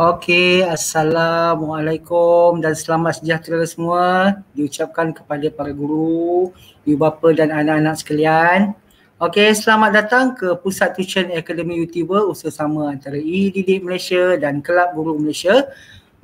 Okey, Assalamualaikum dan selamat sejahtera semua diucapkan kepada para guru, ibu bapa dan anak-anak sekalian. Okey, selamat datang ke Pusat Tuition Akademi YouTuber usaha sama antara e Malaysia dan Kelab Guru Malaysia.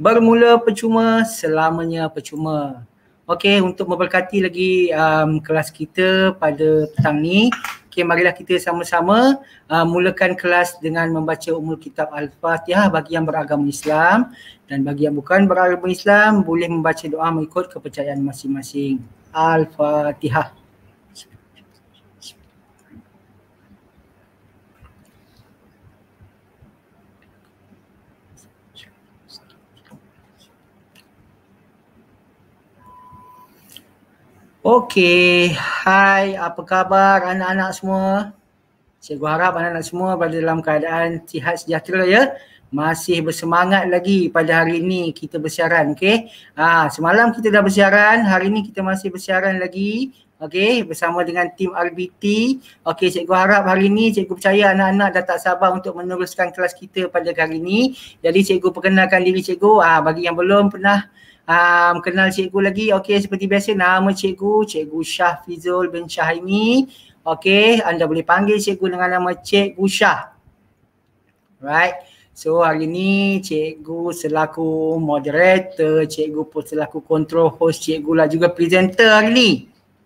Bermula percuma, selamanya percuma. Okey, untuk memberkati lagi um, kelas kita pada petang ni, okey marilah kita sama-sama uh, mulakan kelas dengan membaca umur kitab Al-Fatihah bagi yang beragama Islam dan bagi yang bukan beragama Islam boleh membaca doa mengikut kepercayaan masing-masing. Al-Fatihah. Okey, hai apa khabar anak-anak semua? Cikgu harap anak-anak semua berada dalam keadaan sihat sejahtera ya. Masih bersemangat lagi pada hari ini kita bersiaran, okey. Ha, semalam kita dah bersiaran, hari ini kita masih bersiaran lagi. Okey, bersama dengan tim RBT. Okey, cikgu harap hari ini cikgu percaya anak-anak dah tak sabar untuk meneruskan kelas kita pada hari ini. Jadi cikgu perkenalkan diri cikgu. Ah ha, bagi yang belum pernah um, kenal cikgu lagi. Okey, seperti biasa nama cikgu, cikgu Syah Fizul bin Syahimi. Okey, anda boleh panggil cikgu dengan nama cikgu Syah. Right. So hari ni cikgu selaku moderator, cikgu pun selaku control host, cikgu lah juga presenter hari ni.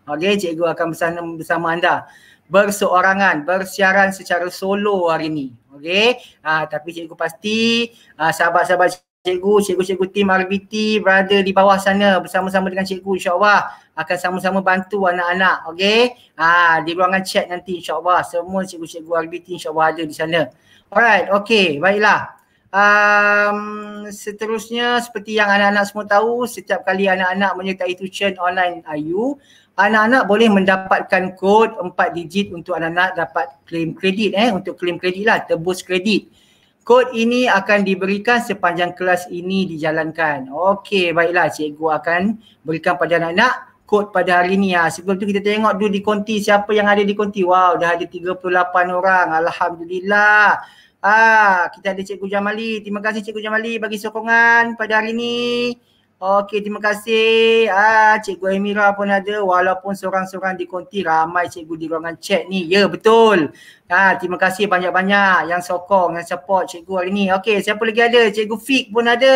okay cikgu akan bersama, bersama anda berseorangan, bersiaran secara solo hari ni. okay, ha, ah, tapi cikgu pasti ah, sahabat-sahabat cikgu cikgu, cikgu-cikgu tim RBT berada di bawah sana bersama-sama dengan cikgu insyaAllah akan sama-sama bantu anak-anak, okey? Ah, di ruangan chat nanti insyaAllah semua cikgu-cikgu RBT insyaAllah ada di sana. Alright, okey, baiklah. Um, seterusnya seperti yang anak-anak semua tahu setiap kali anak-anak menyertai tuition online IU anak-anak boleh mendapatkan kod 4 digit untuk anak-anak dapat claim kredit eh untuk claim kredit lah tebus kredit kod ini akan diberikan sepanjang kelas ini dijalankan. Okey, baiklah cikgu akan berikan pada anak-anak kod pada hari ini. Ya. Ah, sebelum tu kita tengok dulu di konti siapa yang ada di konti. Wow, dah ada 38 orang. Alhamdulillah. Ah, kita ada Cikgu Jamali. Terima kasih Cikgu Jamali bagi sokongan pada hari ini. Okey, terima kasih. Ah, Cikgu Emira pun ada. Walaupun seorang-seorang di konti, ramai cikgu di ruangan chat ni. Ya, betul. Ah, terima kasih banyak-banyak yang sokong, yang support cikgu hari ni. Okey, siapa lagi ada? Cikgu Fik pun ada.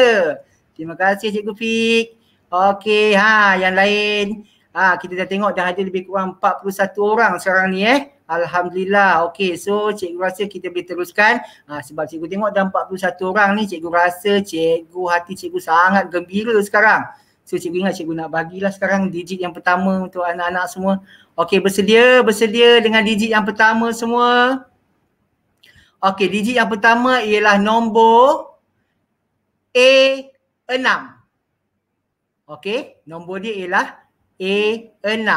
Terima kasih Cikgu Fik. Okey, ha, yang lain. Ah, kita dah tengok dah ada lebih kurang 41 orang sekarang ni eh. Alhamdulillah. Okey, so cikgu rasa kita boleh teruskan. Ha, sebab cikgu tengok ada 41 orang ni, cikgu rasa cikgu hati cikgu sangat gembira sekarang. So cikgu ingat cikgu nak bagilah sekarang digit yang pertama untuk anak-anak semua. Okey, bersedia, bersedia dengan digit yang pertama semua. Okey, digit yang pertama ialah nombor A6. Okey, nombor dia ialah A6.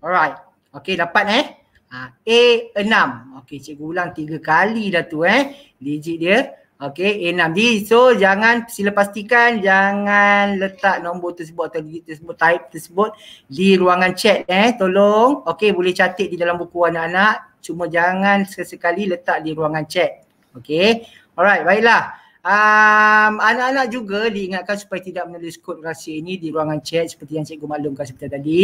Alright. Okey dapat eh? Ha, a enam. Okey cikgu ulang tiga kali dah tu eh. Digit dia. Okey a Jadi So jangan sila pastikan jangan letak nombor tersebut atau digit tersebut type tersebut di ruangan chat eh. Tolong. Okey boleh catik di dalam buku anak-anak. Cuma jangan sekali-sekali letak di ruangan chat. Okey. Alright Baiklah. Um, anak-anak juga diingatkan supaya tidak menulis kod rahsia ini di ruangan chat seperti yang cikgu maklumkan seperti tadi.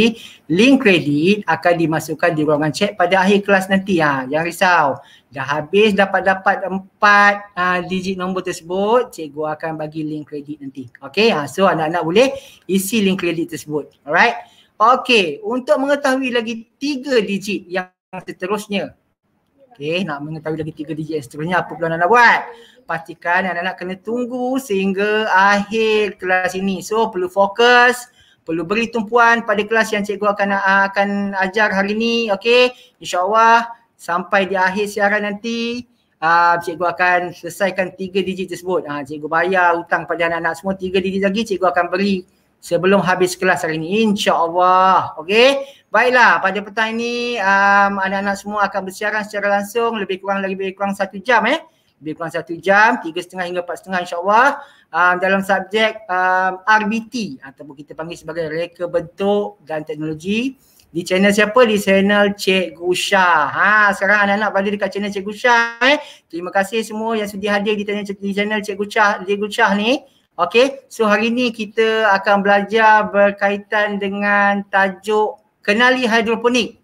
Link kredit akan dimasukkan di ruangan chat pada akhir kelas nanti. Ha. Jangan risau. Dah habis dapat-dapat empat uh, digit nombor tersebut, cikgu akan bagi link kredit nanti. Okay, ha. so anak-anak boleh isi link kredit tersebut. Alright. Okay, untuk mengetahui lagi tiga digit yang seterusnya Okay, nak mengetahui lagi tiga digit seterusnya apa pula anak-anak buat? Pastikan anak-anak kena tunggu sehingga akhir kelas ini. So, perlu fokus, perlu beri tumpuan pada kelas yang cikgu akan akan ajar hari ini. Okay, insyaAllah sampai di akhir siaran nanti, uh, cikgu akan selesaikan tiga digit tersebut. Uh, cikgu bayar hutang pada anak-anak semua tiga digit lagi, cikgu akan beri sebelum habis kelas hari ini insyaallah okey baiklah pada petang ini um, anak-anak semua akan bersiaran secara langsung lebih kurang lagi lebih kurang satu jam eh lebih kurang satu jam tiga setengah hingga empat setengah insyaallah um, dalam subjek um, RBT ataupun kita panggil sebagai reka bentuk dan teknologi di channel siapa? Di channel Cikgu Syah. Ha, sekarang anak-anak berada dekat channel Cikgu Syah. Eh. Terima kasih semua yang sudah hadir di channel Cikgu Syah, Cikgu Syah ni. Okay, so hari ni kita akan belajar berkaitan dengan tajuk kenali hidroponik.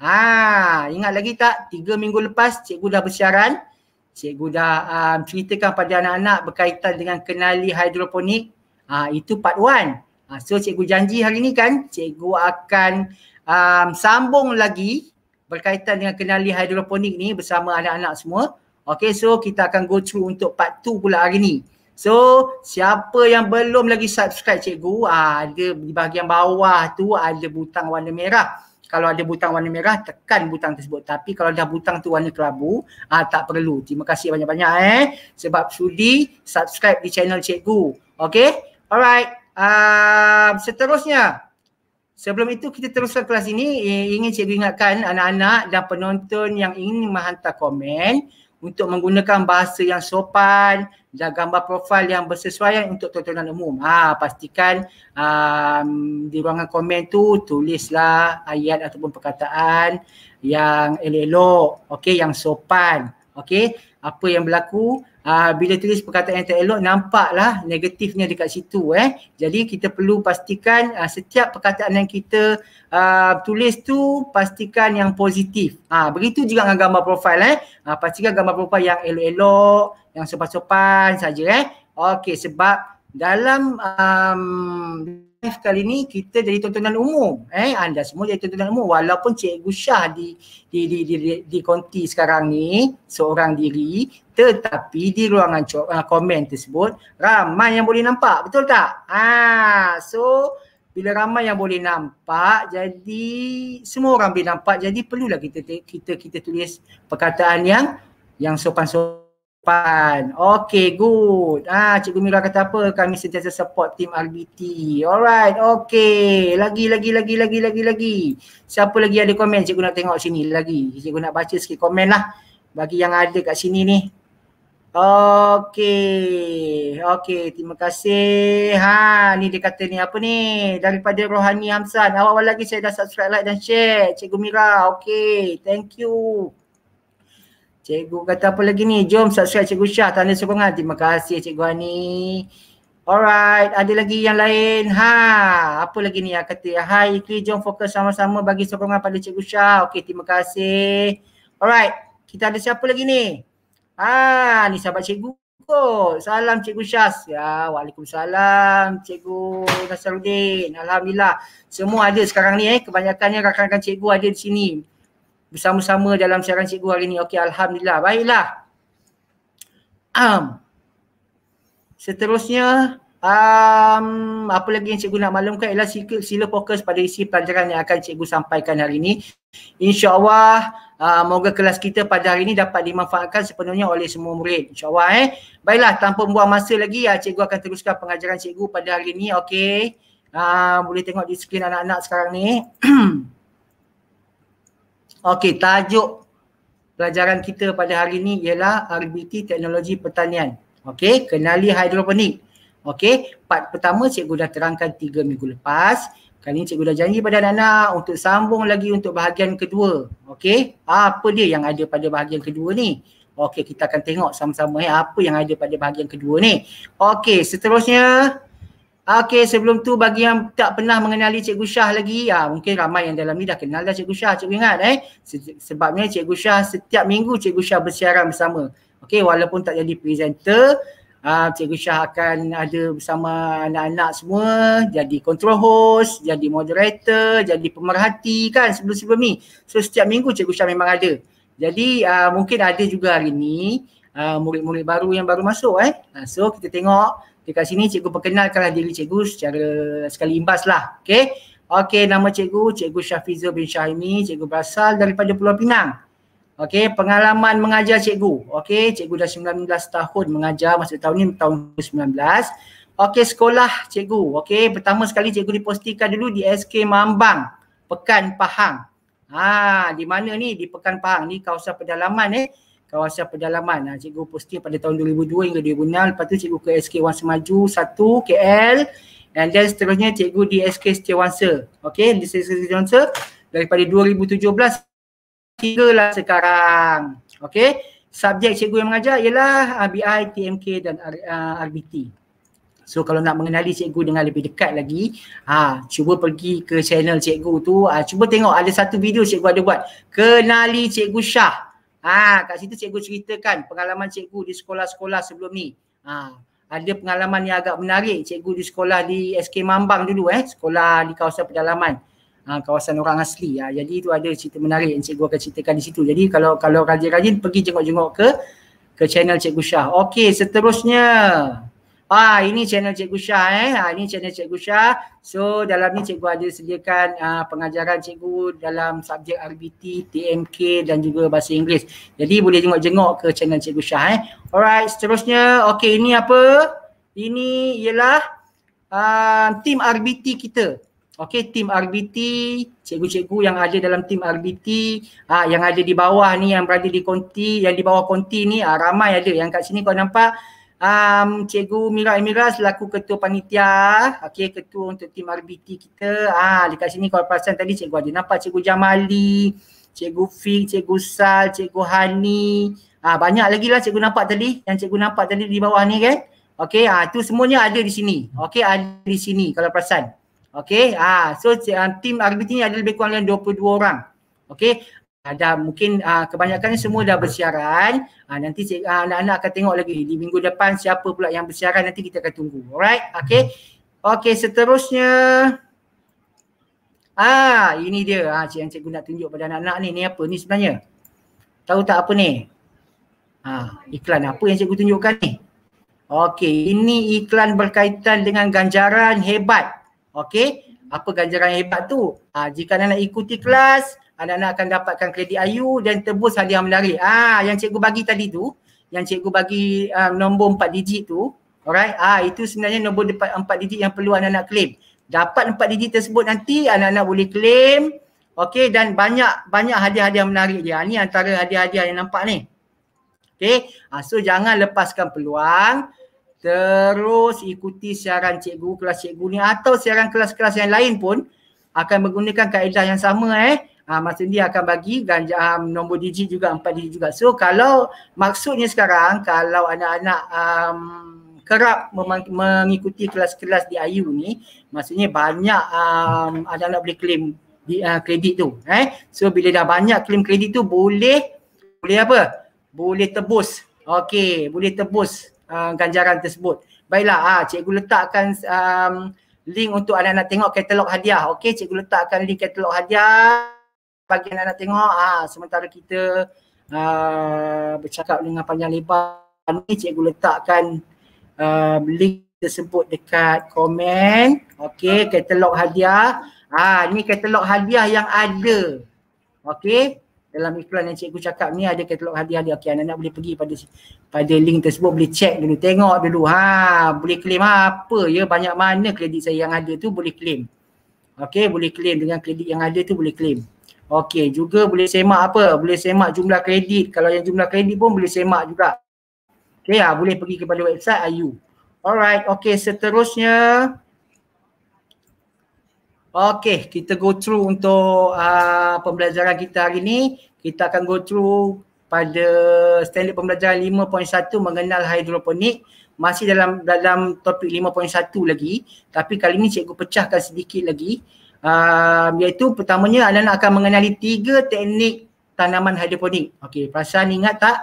Ah, ingat lagi tak? Tiga minggu lepas cikgu dah bersiaran. Cikgu dah um, ceritakan pada anak-anak berkaitan dengan kenali hidroponik. Ah, itu part one. Ha, so cikgu janji hari ni kan cikgu akan um, sambung lagi berkaitan dengan kenali hidroponik ni bersama anak-anak semua. Okay, so kita akan go through untuk part two pula hari ni. So siapa yang belum lagi subscribe cikgu ada ah, di bahagian bawah tu ada butang warna merah. Kalau ada butang warna merah tekan butang tersebut. Tapi kalau dah butang tu warna kelabu aa, ah, tak perlu. Terima kasih banyak-banyak eh sebab sudi subscribe di channel cikgu. Okay. Alright. Uh, seterusnya Sebelum itu kita teruskan kelas ini eh, ingin cikgu ingatkan anak-anak dan penonton yang ingin menghantar komen untuk menggunakan bahasa yang sopan dan gambar profil yang bersesuaian untuk tontonan umum. Ha, pastikan um, di ruangan komen tu tulislah ayat ataupun perkataan yang elok-elok, okay, yang sopan. Okay, apa yang berlaku uh, bila tulis perkataan yang tak elok nampaklah negatifnya dekat situ eh. Jadi kita perlu pastikan uh, setiap perkataan yang kita uh, tulis tu pastikan yang positif. Ah uh, begitu juga dengan gambar profil eh. Uh, pastikan gambar profil yang elok-elok, yang sopan-sopan saja eh. Okey sebab dalam um, live kali ni kita jadi tontonan umum eh anda semua jadi tontonan umum walaupun cikgu Syah di di di di, di, di konti sekarang ni seorang diri tetapi di ruangan co- ah, komen tersebut ramai yang boleh nampak betul tak ha so bila ramai yang boleh nampak jadi semua orang boleh nampak jadi perlulah kita kita kita tulis perkataan yang yang sopan-sopan Fun. Okay, good. Ah, Cikgu Mira kata apa? Kami sentiasa support tim RBT. Alright, okay. Lagi, lagi, lagi, lagi, lagi, lagi. Siapa lagi ada komen? Cikgu nak tengok sini lagi. Cikgu nak baca sikit komen lah. Bagi yang ada kat sini ni. Okay. Okay, terima kasih. Ha, ni dia kata ni apa ni? Daripada Rohani Hamzan. Awal-awal lagi saya dah subscribe, like dan share. Cikgu Mira, okay. Thank you. Cikgu kata apa lagi ni? Jom subscribe Cikgu Syah. Tanda sokongan. Terima kasih Cikgu Ani. Alright. Ada lagi yang lain. Ha. Apa lagi ni yang kata? Hai Ikri. Jom fokus sama-sama bagi sokongan pada Cikgu Syah. okay, Terima kasih. Alright. Kita ada siapa lagi ni? Ha. Ni sahabat Cikgu. Kot. Salam Cikgu Syas. Ya, Waalaikumsalam Cikgu Nasaruddin. Alhamdulillah. Semua ada sekarang ni eh. Kebanyakannya rakan-rakan Cikgu ada di sini bersama-sama dalam siaran cikgu hari ni. Okey, Alhamdulillah. Baiklah. Um. Seterusnya, um, apa lagi yang cikgu nak maklumkan ialah sila, sila fokus pada isi pelajaran yang akan cikgu sampaikan hari ini. InsyaAllah, uh, moga kelas kita pada hari ini dapat dimanfaatkan sepenuhnya oleh semua murid. InsyaAllah eh. Baiklah, tanpa buang masa lagi, ya, cikgu akan teruskan pengajaran cikgu pada hari ini. Okey. Uh, boleh tengok di skrin anak-anak sekarang ni. Okey, tajuk pelajaran kita pada hari ini ialah RBT Teknologi Pertanian. Okey, kenali hidroponik. Okey, part pertama cikgu dah terangkan tiga minggu lepas. Kali ini cikgu dah janji pada anak-anak untuk sambung lagi untuk bahagian kedua. Okey, apa dia yang ada pada bahagian kedua ni? Okey, kita akan tengok sama-sama eh apa yang ada pada bahagian kedua ni. Okey, seterusnya Okey sebelum tu bagi yang tak pernah mengenali Cikgu Syah lagi ya mungkin ramai yang dalam ni dah kenal dah Cikgu Syah Cikgu ingat eh sebabnya Cikgu Syah setiap minggu Cikgu Syah bersiaran bersama okey walaupun tak jadi presenter uh, Cikgu Syah akan ada bersama anak-anak semua jadi control host jadi moderator jadi pemerhati kan sebelum-sebelum ni so setiap minggu Cikgu Syah memang ada jadi uh, mungkin ada juga hari ni uh, murid-murid baru yang baru masuk eh uh, so kita tengok Dekat sini cikgu perkenalkanlah diri cikgu secara sekali imbas lah. okay? Okay nama cikgu cikgu Syafizul bin Syahimi. Cikgu berasal daripada Pulau Pinang. okay? pengalaman mengajar cikgu. okay? cikgu dah 19 tahun mengajar masa tahun ni tahun 19. okay? sekolah cikgu. okay? pertama sekali cikgu dipostikan dulu di SK Mambang, Pekan Pahang. Ah, di mana ni? Di Pekan Pahang ni kawasan pedalaman eh kawasan pedalaman. Ah, cikgu posting pada tahun 2002 hingga 2006. Lepas tu cikgu ke SK Wan Semaju 1 KL and then seterusnya cikgu di SK Setiawansa. Okay, di SK Setiawansa daripada 2017 hingga lah sekarang. Okay, subjek cikgu yang mengajar ialah RBI, ah, TMK dan RBT. Ah, so kalau nak mengenali cikgu dengan lebih dekat lagi, ha, cuba pergi ke channel cikgu tu, ha, cuba tengok ada satu video cikgu ada buat. Kenali cikgu Syah. Ha, kat situ cikgu ceritakan pengalaman cikgu di sekolah-sekolah sebelum ni. Ha, ada pengalaman yang agak menarik cikgu di sekolah di SK Mambang dulu eh. Sekolah di kawasan pedalaman. Ha, kawasan orang asli. Ha, jadi itu ada cerita menarik yang cikgu akan ceritakan di situ. Jadi kalau kalau rajin-rajin pergi jenguk-jenguk ke ke channel cikgu Syah. Okey seterusnya. Ah ini channel Cikgu Syah eh. Ah ini channel Cikgu Syah. So dalam ni cikgu ada sediakan ah, pengajaran cikgu dalam subjek RBT, TMK dan juga bahasa Inggeris. Jadi boleh jenguk-jenguk ke channel Cikgu Syah eh. Alright, seterusnya okey ini apa? Ini ialah ah, tim RBT kita. Okey, tim RBT, cikgu-cikgu yang ada dalam tim RBT, ah, yang ada di bawah ni yang berada di konti, yang di bawah konti ni ah, ramai ada. Yang kat sini kau nampak um, Cikgu Mira Emira selaku ketua panitia, Okay ketua untuk tim RBT kita. Ah dekat sini kalau perasan tadi cikgu ada nampak cikgu Jamali, cikgu Fik, cikgu Sal, cikgu Hani. Ah banyak lagi lah cikgu nampak tadi yang cikgu nampak tadi di bawah ni kan. Okay, ah tu semuanya ada di sini. Okay ada di sini kalau perasan. Okay, ah so ah, tim RBT ni ada lebih kurang dalam 22 orang. Okay ada ah, mungkin uh, kebanyakan semua dah bersiaran uh, nanti cik, anak-anak akan tengok lagi di minggu depan siapa pula yang bersiaran nanti kita akan tunggu alright okey okey seterusnya ah ini dia ah cik yang cikgu nak tunjuk pada anak-anak ni ni apa ni sebenarnya tahu tak apa ni ah iklan apa yang cikgu tunjukkan ni okey ini iklan berkaitan dengan ganjaran hebat okey apa ganjaran hebat tu ah jika anak ikuti kelas anak-anak akan dapatkan kredit ayu dan tebus hadiah menarik. Ah, yang cikgu bagi tadi tu, yang cikgu bagi uh, nombor empat digit tu, alright? Ah, itu sebenarnya nombor empat digit yang perlu anak-anak claim. Dapat empat digit tersebut nanti anak-anak boleh claim okay? dan banyak banyak hadiah-hadiah menarik dia. Ni antara hadiah-hadiah yang nampak ni. Okey. Ah, so jangan lepaskan peluang. Terus ikuti siaran cikgu kelas cikgu ni atau siaran kelas-kelas yang lain pun akan menggunakan kaedah yang sama eh. Ha, ah, maksudnya dia akan bagi ganja um, nombor digit juga empat digit juga. So kalau maksudnya sekarang kalau anak-anak um, kerap mengikuti kelas-kelas di IU ni maksudnya banyak um, anak-anak boleh claim di uh, kredit tu eh. So bila dah banyak claim kredit tu boleh boleh apa? Boleh tebus. Okey, boleh tebus uh, ganjaran tersebut. Baiklah, ah cikgu letakkan um, link untuk anak-anak tengok katalog hadiah. Okey, cikgu letakkan link katalog hadiah bagi anda tengok ha, sementara kita uh, bercakap dengan panjang lebar ni cikgu letakkan uh, link tersebut dekat komen okey katalog hadiah ha, ni katalog hadiah yang ada okey dalam iklan yang cikgu cakap ni ada katalog hadiah dia okey anak-anak boleh pergi pada pada link tersebut boleh check dulu tengok dulu ha boleh claim ha, apa ya banyak mana kredit saya yang ada tu boleh claim okey boleh claim dengan kredit yang ada tu boleh claim Okey, juga boleh semak apa? Boleh semak jumlah kredit. Kalau yang jumlah kredit pun boleh semak juga. Okey, ha, boleh pergi kepada website Ayu. Alright, okey seterusnya. Okey, kita go through untuk uh, pembelajaran kita hari ini. Kita akan go through pada standard pembelajaran 5.1 mengenal hidroponik. Masih dalam dalam topik 5.1 lagi. Tapi kali ini cikgu pecahkan sedikit lagi uh, iaitu pertamanya Alana akan mengenali tiga teknik tanaman hidroponik. Okey, perasan ingat tak?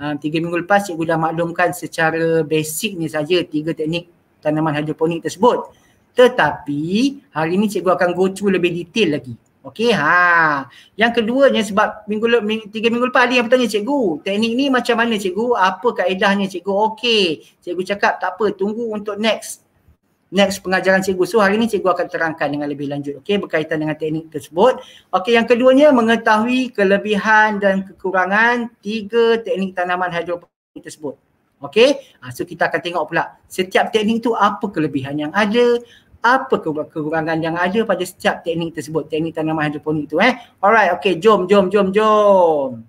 Uh, tiga minggu lepas cikgu dah maklumkan secara basic ni saja tiga teknik tanaman hidroponik tersebut. Tetapi hari ini cikgu akan go through lebih detail lagi. Okey, ha. Yang keduanya sebab minggu tiga minggu lepas ada yang bertanya cikgu, teknik ni macam mana cikgu? Apa kaedahnya cikgu? Okey, cikgu cakap tak apa, tunggu untuk next next pengajaran cikgu. So hari ni cikgu akan terangkan dengan lebih lanjut okey berkaitan dengan teknik tersebut. Okey yang keduanya mengetahui kelebihan dan kekurangan tiga teknik tanaman hidroponik tersebut. Okey. Ah, so kita akan tengok pula setiap teknik tu apa kelebihan yang ada, apa kekurangan yang ada pada setiap teknik tersebut, teknik tanaman hidroponik tu eh. Alright, okey jom jom jom jom.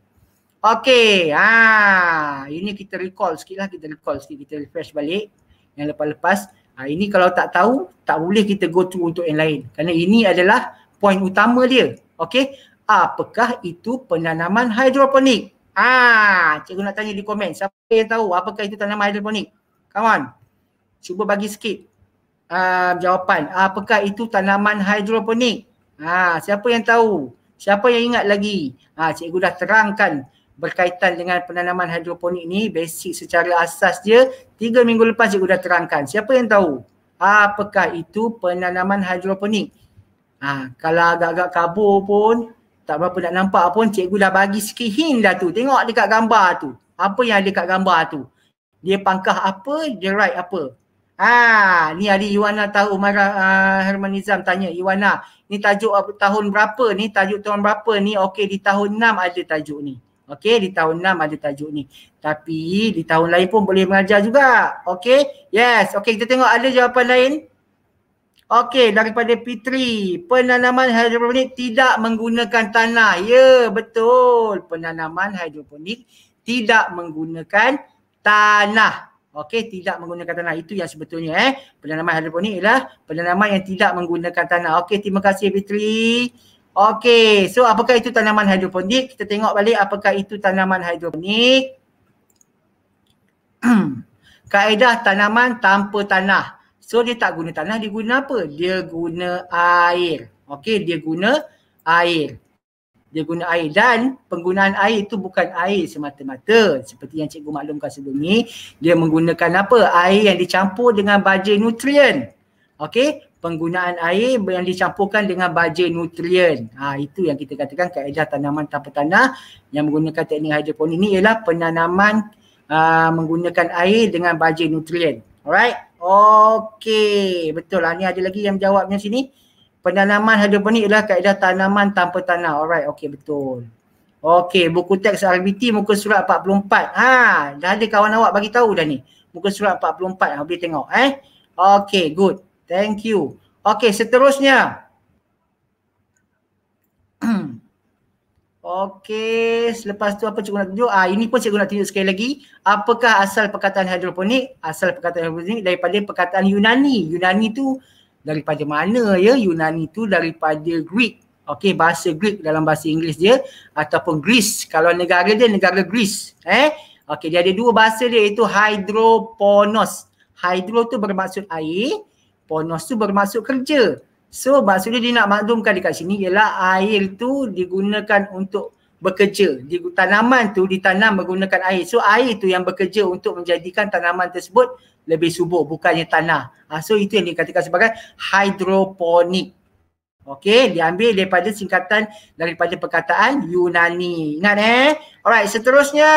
Okey. Ha, ini kita recall sikitlah, kita recall sikit, kita refresh balik yang lepas-lepas. Ha, ini kalau tak tahu, tak boleh kita go to untuk yang lain. Kerana ini adalah poin utama dia. Okey, apakah itu penanaman hidroponik? Ah, ha, cikgu nak tanya di komen. Siapa yang tahu apakah itu tanaman hidroponik? Kawan, Cuba bagi sikit uh, jawapan. Apakah itu tanaman hidroponik? Ah, siapa yang tahu? Siapa yang ingat lagi? Ah, ha, cikgu dah terangkan berkaitan dengan penanaman hidroponik ni basic secara asas dia tiga minggu lepas cikgu dah terangkan siapa yang tahu apakah itu penanaman hidroponik ha, kalau agak-agak kabur pun tak berapa nak nampak pun cikgu dah bagi sikit hint dah tu tengok dekat gambar tu apa yang ada dekat gambar tu dia pangkah apa dia write apa Ah, ni Ali Iwana tahu Umar uh, ah, Hermanizam tanya Iwana, ni tajuk tahun berapa ni? Tajuk tahun berapa ni? Okey, di tahun 6 ada tajuk ni. Okey, di tahun 6 ada tajuk ni. Tapi di tahun lain pun boleh mengajar juga. Okey, yes. Okey, kita tengok ada jawapan lain. Okey, daripada Fitri. Penanaman hidroponik tidak menggunakan tanah. Ya, yeah, betul. Penanaman hidroponik tidak menggunakan tanah. Okey, tidak menggunakan tanah. Itu yang sebetulnya eh. Penanaman hidroponik ialah penanaman yang tidak menggunakan tanah. Okey, terima kasih Fitri. Fitri. Okey, so apakah itu tanaman hidroponik? Kita tengok balik apakah itu tanaman hidroponik. Kaedah tanaman tanpa tanah. So dia tak guna tanah, dia guna apa? Dia guna air. Okey, dia guna air. Dia guna air dan penggunaan air itu bukan air semata-mata. Seperti yang cikgu maklumkan sebelum ni, dia menggunakan apa? Air yang dicampur dengan baja nutrien. Okey, penggunaan air yang dicampurkan dengan baja nutrien. Ha, itu yang kita katakan kaedah tanaman tanpa tanah yang menggunakan teknik hidroponik ini ialah penanaman uh, menggunakan air dengan baja nutrien. Alright. Okey. Betul. Ini lah. ada lagi yang jawabnya sini. Penanaman hidroponik ialah kaedah tanaman tanpa tanah. Alright. Okey. Betul. Okey. Buku teks RBT muka surat 44. Ha, dah ada kawan awak bagi tahu dah ni. Muka surat 44. Ha, boleh tengok. Eh. Okey. Good. Thank you. Okey, seterusnya. Okey, selepas tu apa cikgu nak tunjuk? Ah, ini pun cikgu nak tunjuk sekali lagi. Apakah asal perkataan hidroponik? Asal perkataan hidroponik daripada perkataan Yunani. Yunani tu daripada mana ya? Yunani tu daripada Greek. Okey, bahasa Greek dalam bahasa Inggeris dia ataupun Greece kalau negara dia negara Greece, eh? Okey, dia ada dua bahasa dia iaitu hidroponos. Hydro tu bermaksud air, ponos tu bermaksud kerja. So maksudnya dia nak maklumkan dekat sini ialah air tu digunakan untuk bekerja. Di tanaman tu ditanam menggunakan air. So air tu yang bekerja untuk menjadikan tanaman tersebut lebih subur bukannya tanah. Ha, so itu yang dikatakan sebagai hidroponik. Okay, diambil daripada singkatan daripada perkataan Yunani. Ingat eh? Alright, seterusnya.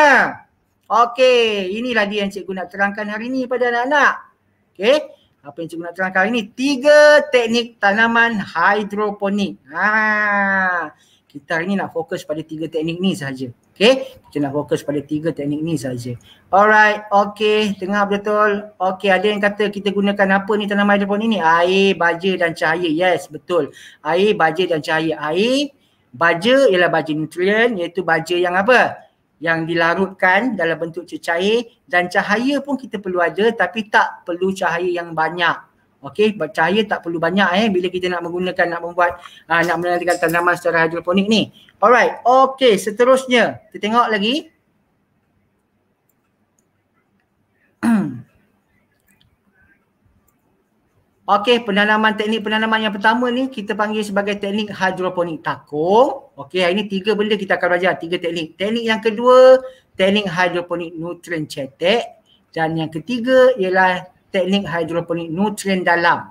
Okey, inilah dia yang cikgu nak terangkan hari ini pada anak-anak. Okay apa yang cikgu nak terangkan hari ni tiga teknik tanaman hidroponik. Ha. Kita hari ni nak fokus pada tiga teknik ni saja. Okey, kita nak fokus pada tiga teknik ni saja. Alright, okey, dengar betul. Okey, ada yang kata kita gunakan apa ni tanaman hidroponik ni? Air, baja dan cahaya. Yes, betul. Air, baja dan cahaya. Air, baja ialah baja nutrien iaitu baja yang apa? yang dilarutkan dalam bentuk cecair dan cahaya pun kita perlu ada tapi tak perlu cahaya yang banyak. Okey, cahaya tak perlu banyak eh bila kita nak menggunakan nak membuat uh, nak menanamkan tanaman secara hidroponik ni. Alright. Okey, seterusnya kita tengok lagi. Okey, penanaman teknik penanaman yang pertama ni kita panggil sebagai teknik hidroponik takung. Okey, hari ni tiga benda kita akan belajar, tiga teknik. Teknik yang kedua, teknik hidroponik nutrient cetek dan yang ketiga ialah teknik hidroponik nutrient dalam.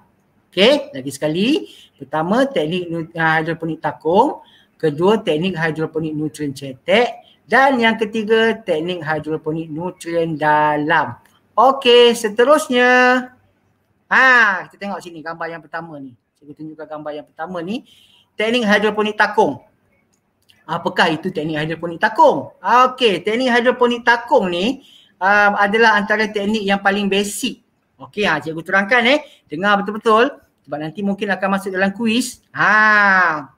Okey, lagi sekali. Pertama, teknik ah, hidroponik takung. Kedua, teknik hidroponik nutrient cetek. Dan yang ketiga, teknik hidroponik nutrient dalam. Okey, seterusnya. Ha, kita tengok sini gambar yang pertama ni. Saya tunjukkan gambar yang pertama ni. Teknik hidroponik takung. Apakah itu teknik hidroponik takung? Okey, teknik hidroponik takung ni um, adalah antara teknik yang paling basic. Okey, ha, cikgu terangkan eh. Dengar betul-betul. Sebab nanti mungkin akan masuk dalam kuis. Ha,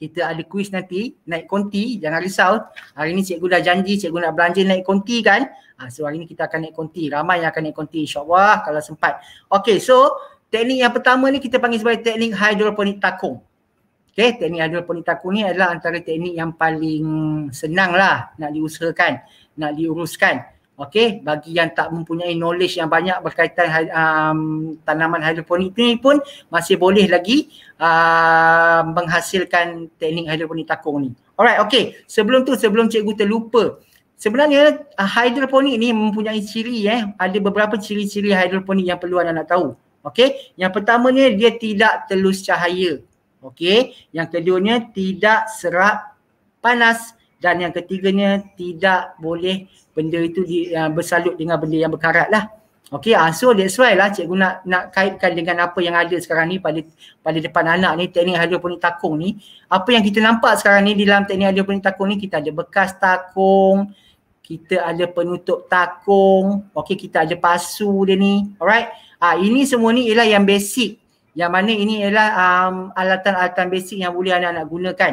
kita ada kuis nanti naik konti jangan risau hari ni cikgu dah janji cikgu nak belanja naik konti kan ha, so hari ni kita akan naik konti ramai yang akan naik konti insyaallah kalau sempat okey so teknik yang pertama ni kita panggil sebagai teknik hidroponik takung okey teknik hidroponik takung ni adalah antara teknik yang paling senang lah nak diusahakan nak diuruskan Okey, bagi yang tak mempunyai knowledge yang banyak berkaitan um, tanaman hidroponik ni pun masih boleh lagi uh, menghasilkan teknik hidroponik takung ni. Alright, okey. Sebelum tu sebelum cikgu terlupa, sebenarnya uh, hidroponik ni mempunyai ciri eh, ada beberapa ciri-ciri hidroponik yang perlu anda nak tahu. Okey, yang pertamanya dia tidak telus cahaya. Okey, yang keduanya tidak serap panas dan yang ketiganya tidak boleh benda itu di, uh, bersalut dengan benda yang berkarat lah. Okay, uh, ah, so that's why lah cikgu nak, nak kaitkan dengan apa yang ada sekarang ni pada pada depan anak ni, teknik hidroponik takung ni. Apa yang kita nampak sekarang ni dalam teknik hidroponik takung ni, kita ada bekas takung, kita ada penutup takung, okay, kita ada pasu dia ni, alright. Ah, uh, ini semua ni ialah yang basic yang mana ini ialah um, alatan-alatan basic yang boleh anak-anak gunakan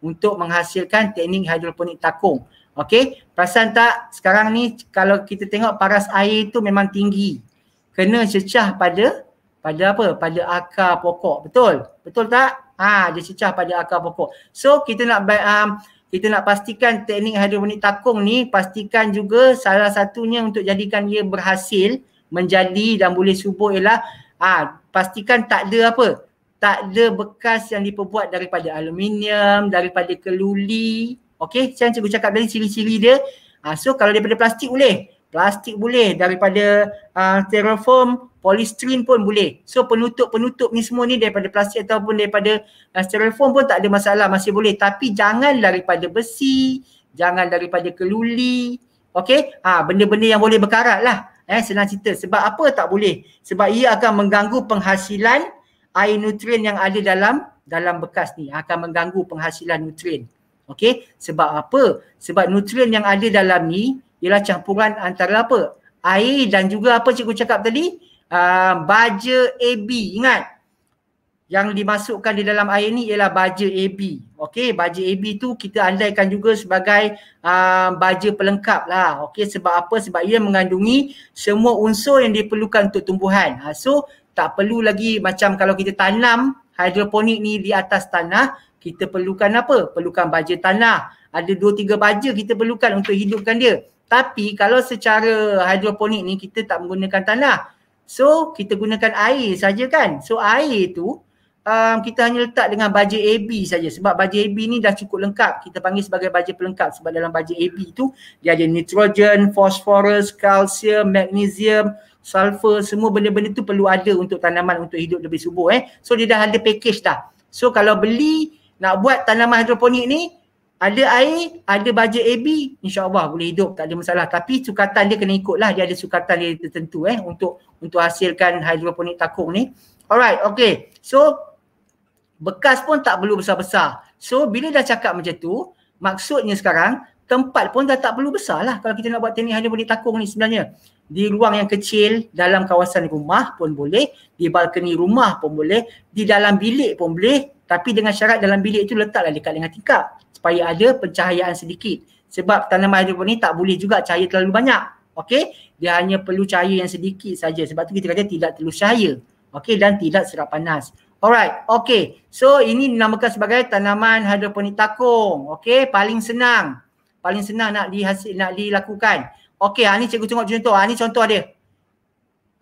untuk menghasilkan teknik hidroponik takung. Okey, perasan tak sekarang ni kalau kita tengok paras air tu memang tinggi. Kena cecah pada pada apa? Pada akar pokok. Betul? Betul tak? Ha, dia cecah pada akar pokok. So kita nak um, kita nak pastikan teknik hidroponik takung ni pastikan juga salah satunya untuk jadikan ia berhasil menjadi dan boleh subur ialah ha, pastikan tak ada apa? Tak ada bekas yang diperbuat daripada aluminium, daripada keluli, Okey, macam cikgu cakap tadi ciri-ciri dia. Ha, so kalau daripada plastik boleh. Plastik boleh. Daripada uh, styrofoam, polystyrene pun boleh. So penutup-penutup ni semua ni daripada plastik ataupun daripada uh, styrofoam pun tak ada masalah. Masih boleh. Tapi jangan daripada besi, jangan daripada keluli. Okay, ha, benda-benda yang boleh berkarat lah. Eh, senang cerita. Sebab apa tak boleh? Sebab ia akan mengganggu penghasilan air nutrien yang ada dalam dalam bekas ni. Akan mengganggu penghasilan nutrien. Okey, sebab apa? Sebab nutrien yang ada dalam ni ialah campuran antara apa? Air dan juga apa cikgu cakap tadi? Uh, baja AB, ingat. Yang dimasukkan di dalam air ni ialah baja AB. Okey, baja AB tu kita andaikan juga sebagai uh, baja pelengkap lah. Okey, sebab apa? Sebab ia mengandungi semua unsur yang diperlukan untuk tumbuhan. Uh, so, tak perlu lagi macam kalau kita tanam hidroponik ni di atas tanah, kita perlukan apa? Perlukan baja tanah. Ada dua tiga baja kita perlukan untuk hidupkan dia. Tapi kalau secara hidroponik ni kita tak menggunakan tanah. So kita gunakan air saja kan. So air tu um, kita hanya letak dengan baja AB saja sebab baja AB ni dah cukup lengkap. Kita panggil sebagai baja pelengkap sebab dalam baja AB tu dia ada nitrogen, fosforus, kalsium, magnesium, sulfur semua benda-benda tu perlu ada untuk tanaman untuk hidup lebih subur eh. So dia dah ada package dah. So kalau beli nak buat tanaman hidroponik ni ada air, ada bajet AB, insyaAllah boleh hidup, tak ada masalah. Tapi sukatan dia kena ikut lah, dia ada sukatan dia tertentu eh untuk untuk hasilkan hidroponik takung ni. Alright, okay. So, bekas pun tak perlu besar-besar. So, bila dah cakap macam tu, maksudnya sekarang tempat pun dah tak perlu besar lah kalau kita nak buat teknik hidroponik takung ni sebenarnya. Di ruang yang kecil, dalam kawasan rumah pun boleh, di balkoni rumah pun boleh, di dalam bilik pun boleh, tapi dengan syarat dalam bilik tu letaklah dekat dengan tingkap supaya ada pencahayaan sedikit. Sebab tanaman hidup ni tak boleh juga cahaya terlalu banyak. Okey, dia hanya perlu cahaya yang sedikit saja. Sebab tu kita kata tidak terlalu cahaya. Okey dan tidak serap panas. Alright, okey. So ini dinamakan sebagai tanaman hidroponik takung. Okey, paling senang. Paling senang nak dihasil nak dilakukan. Okey, ha ni cikgu tengok contoh. Ha ni contoh dia.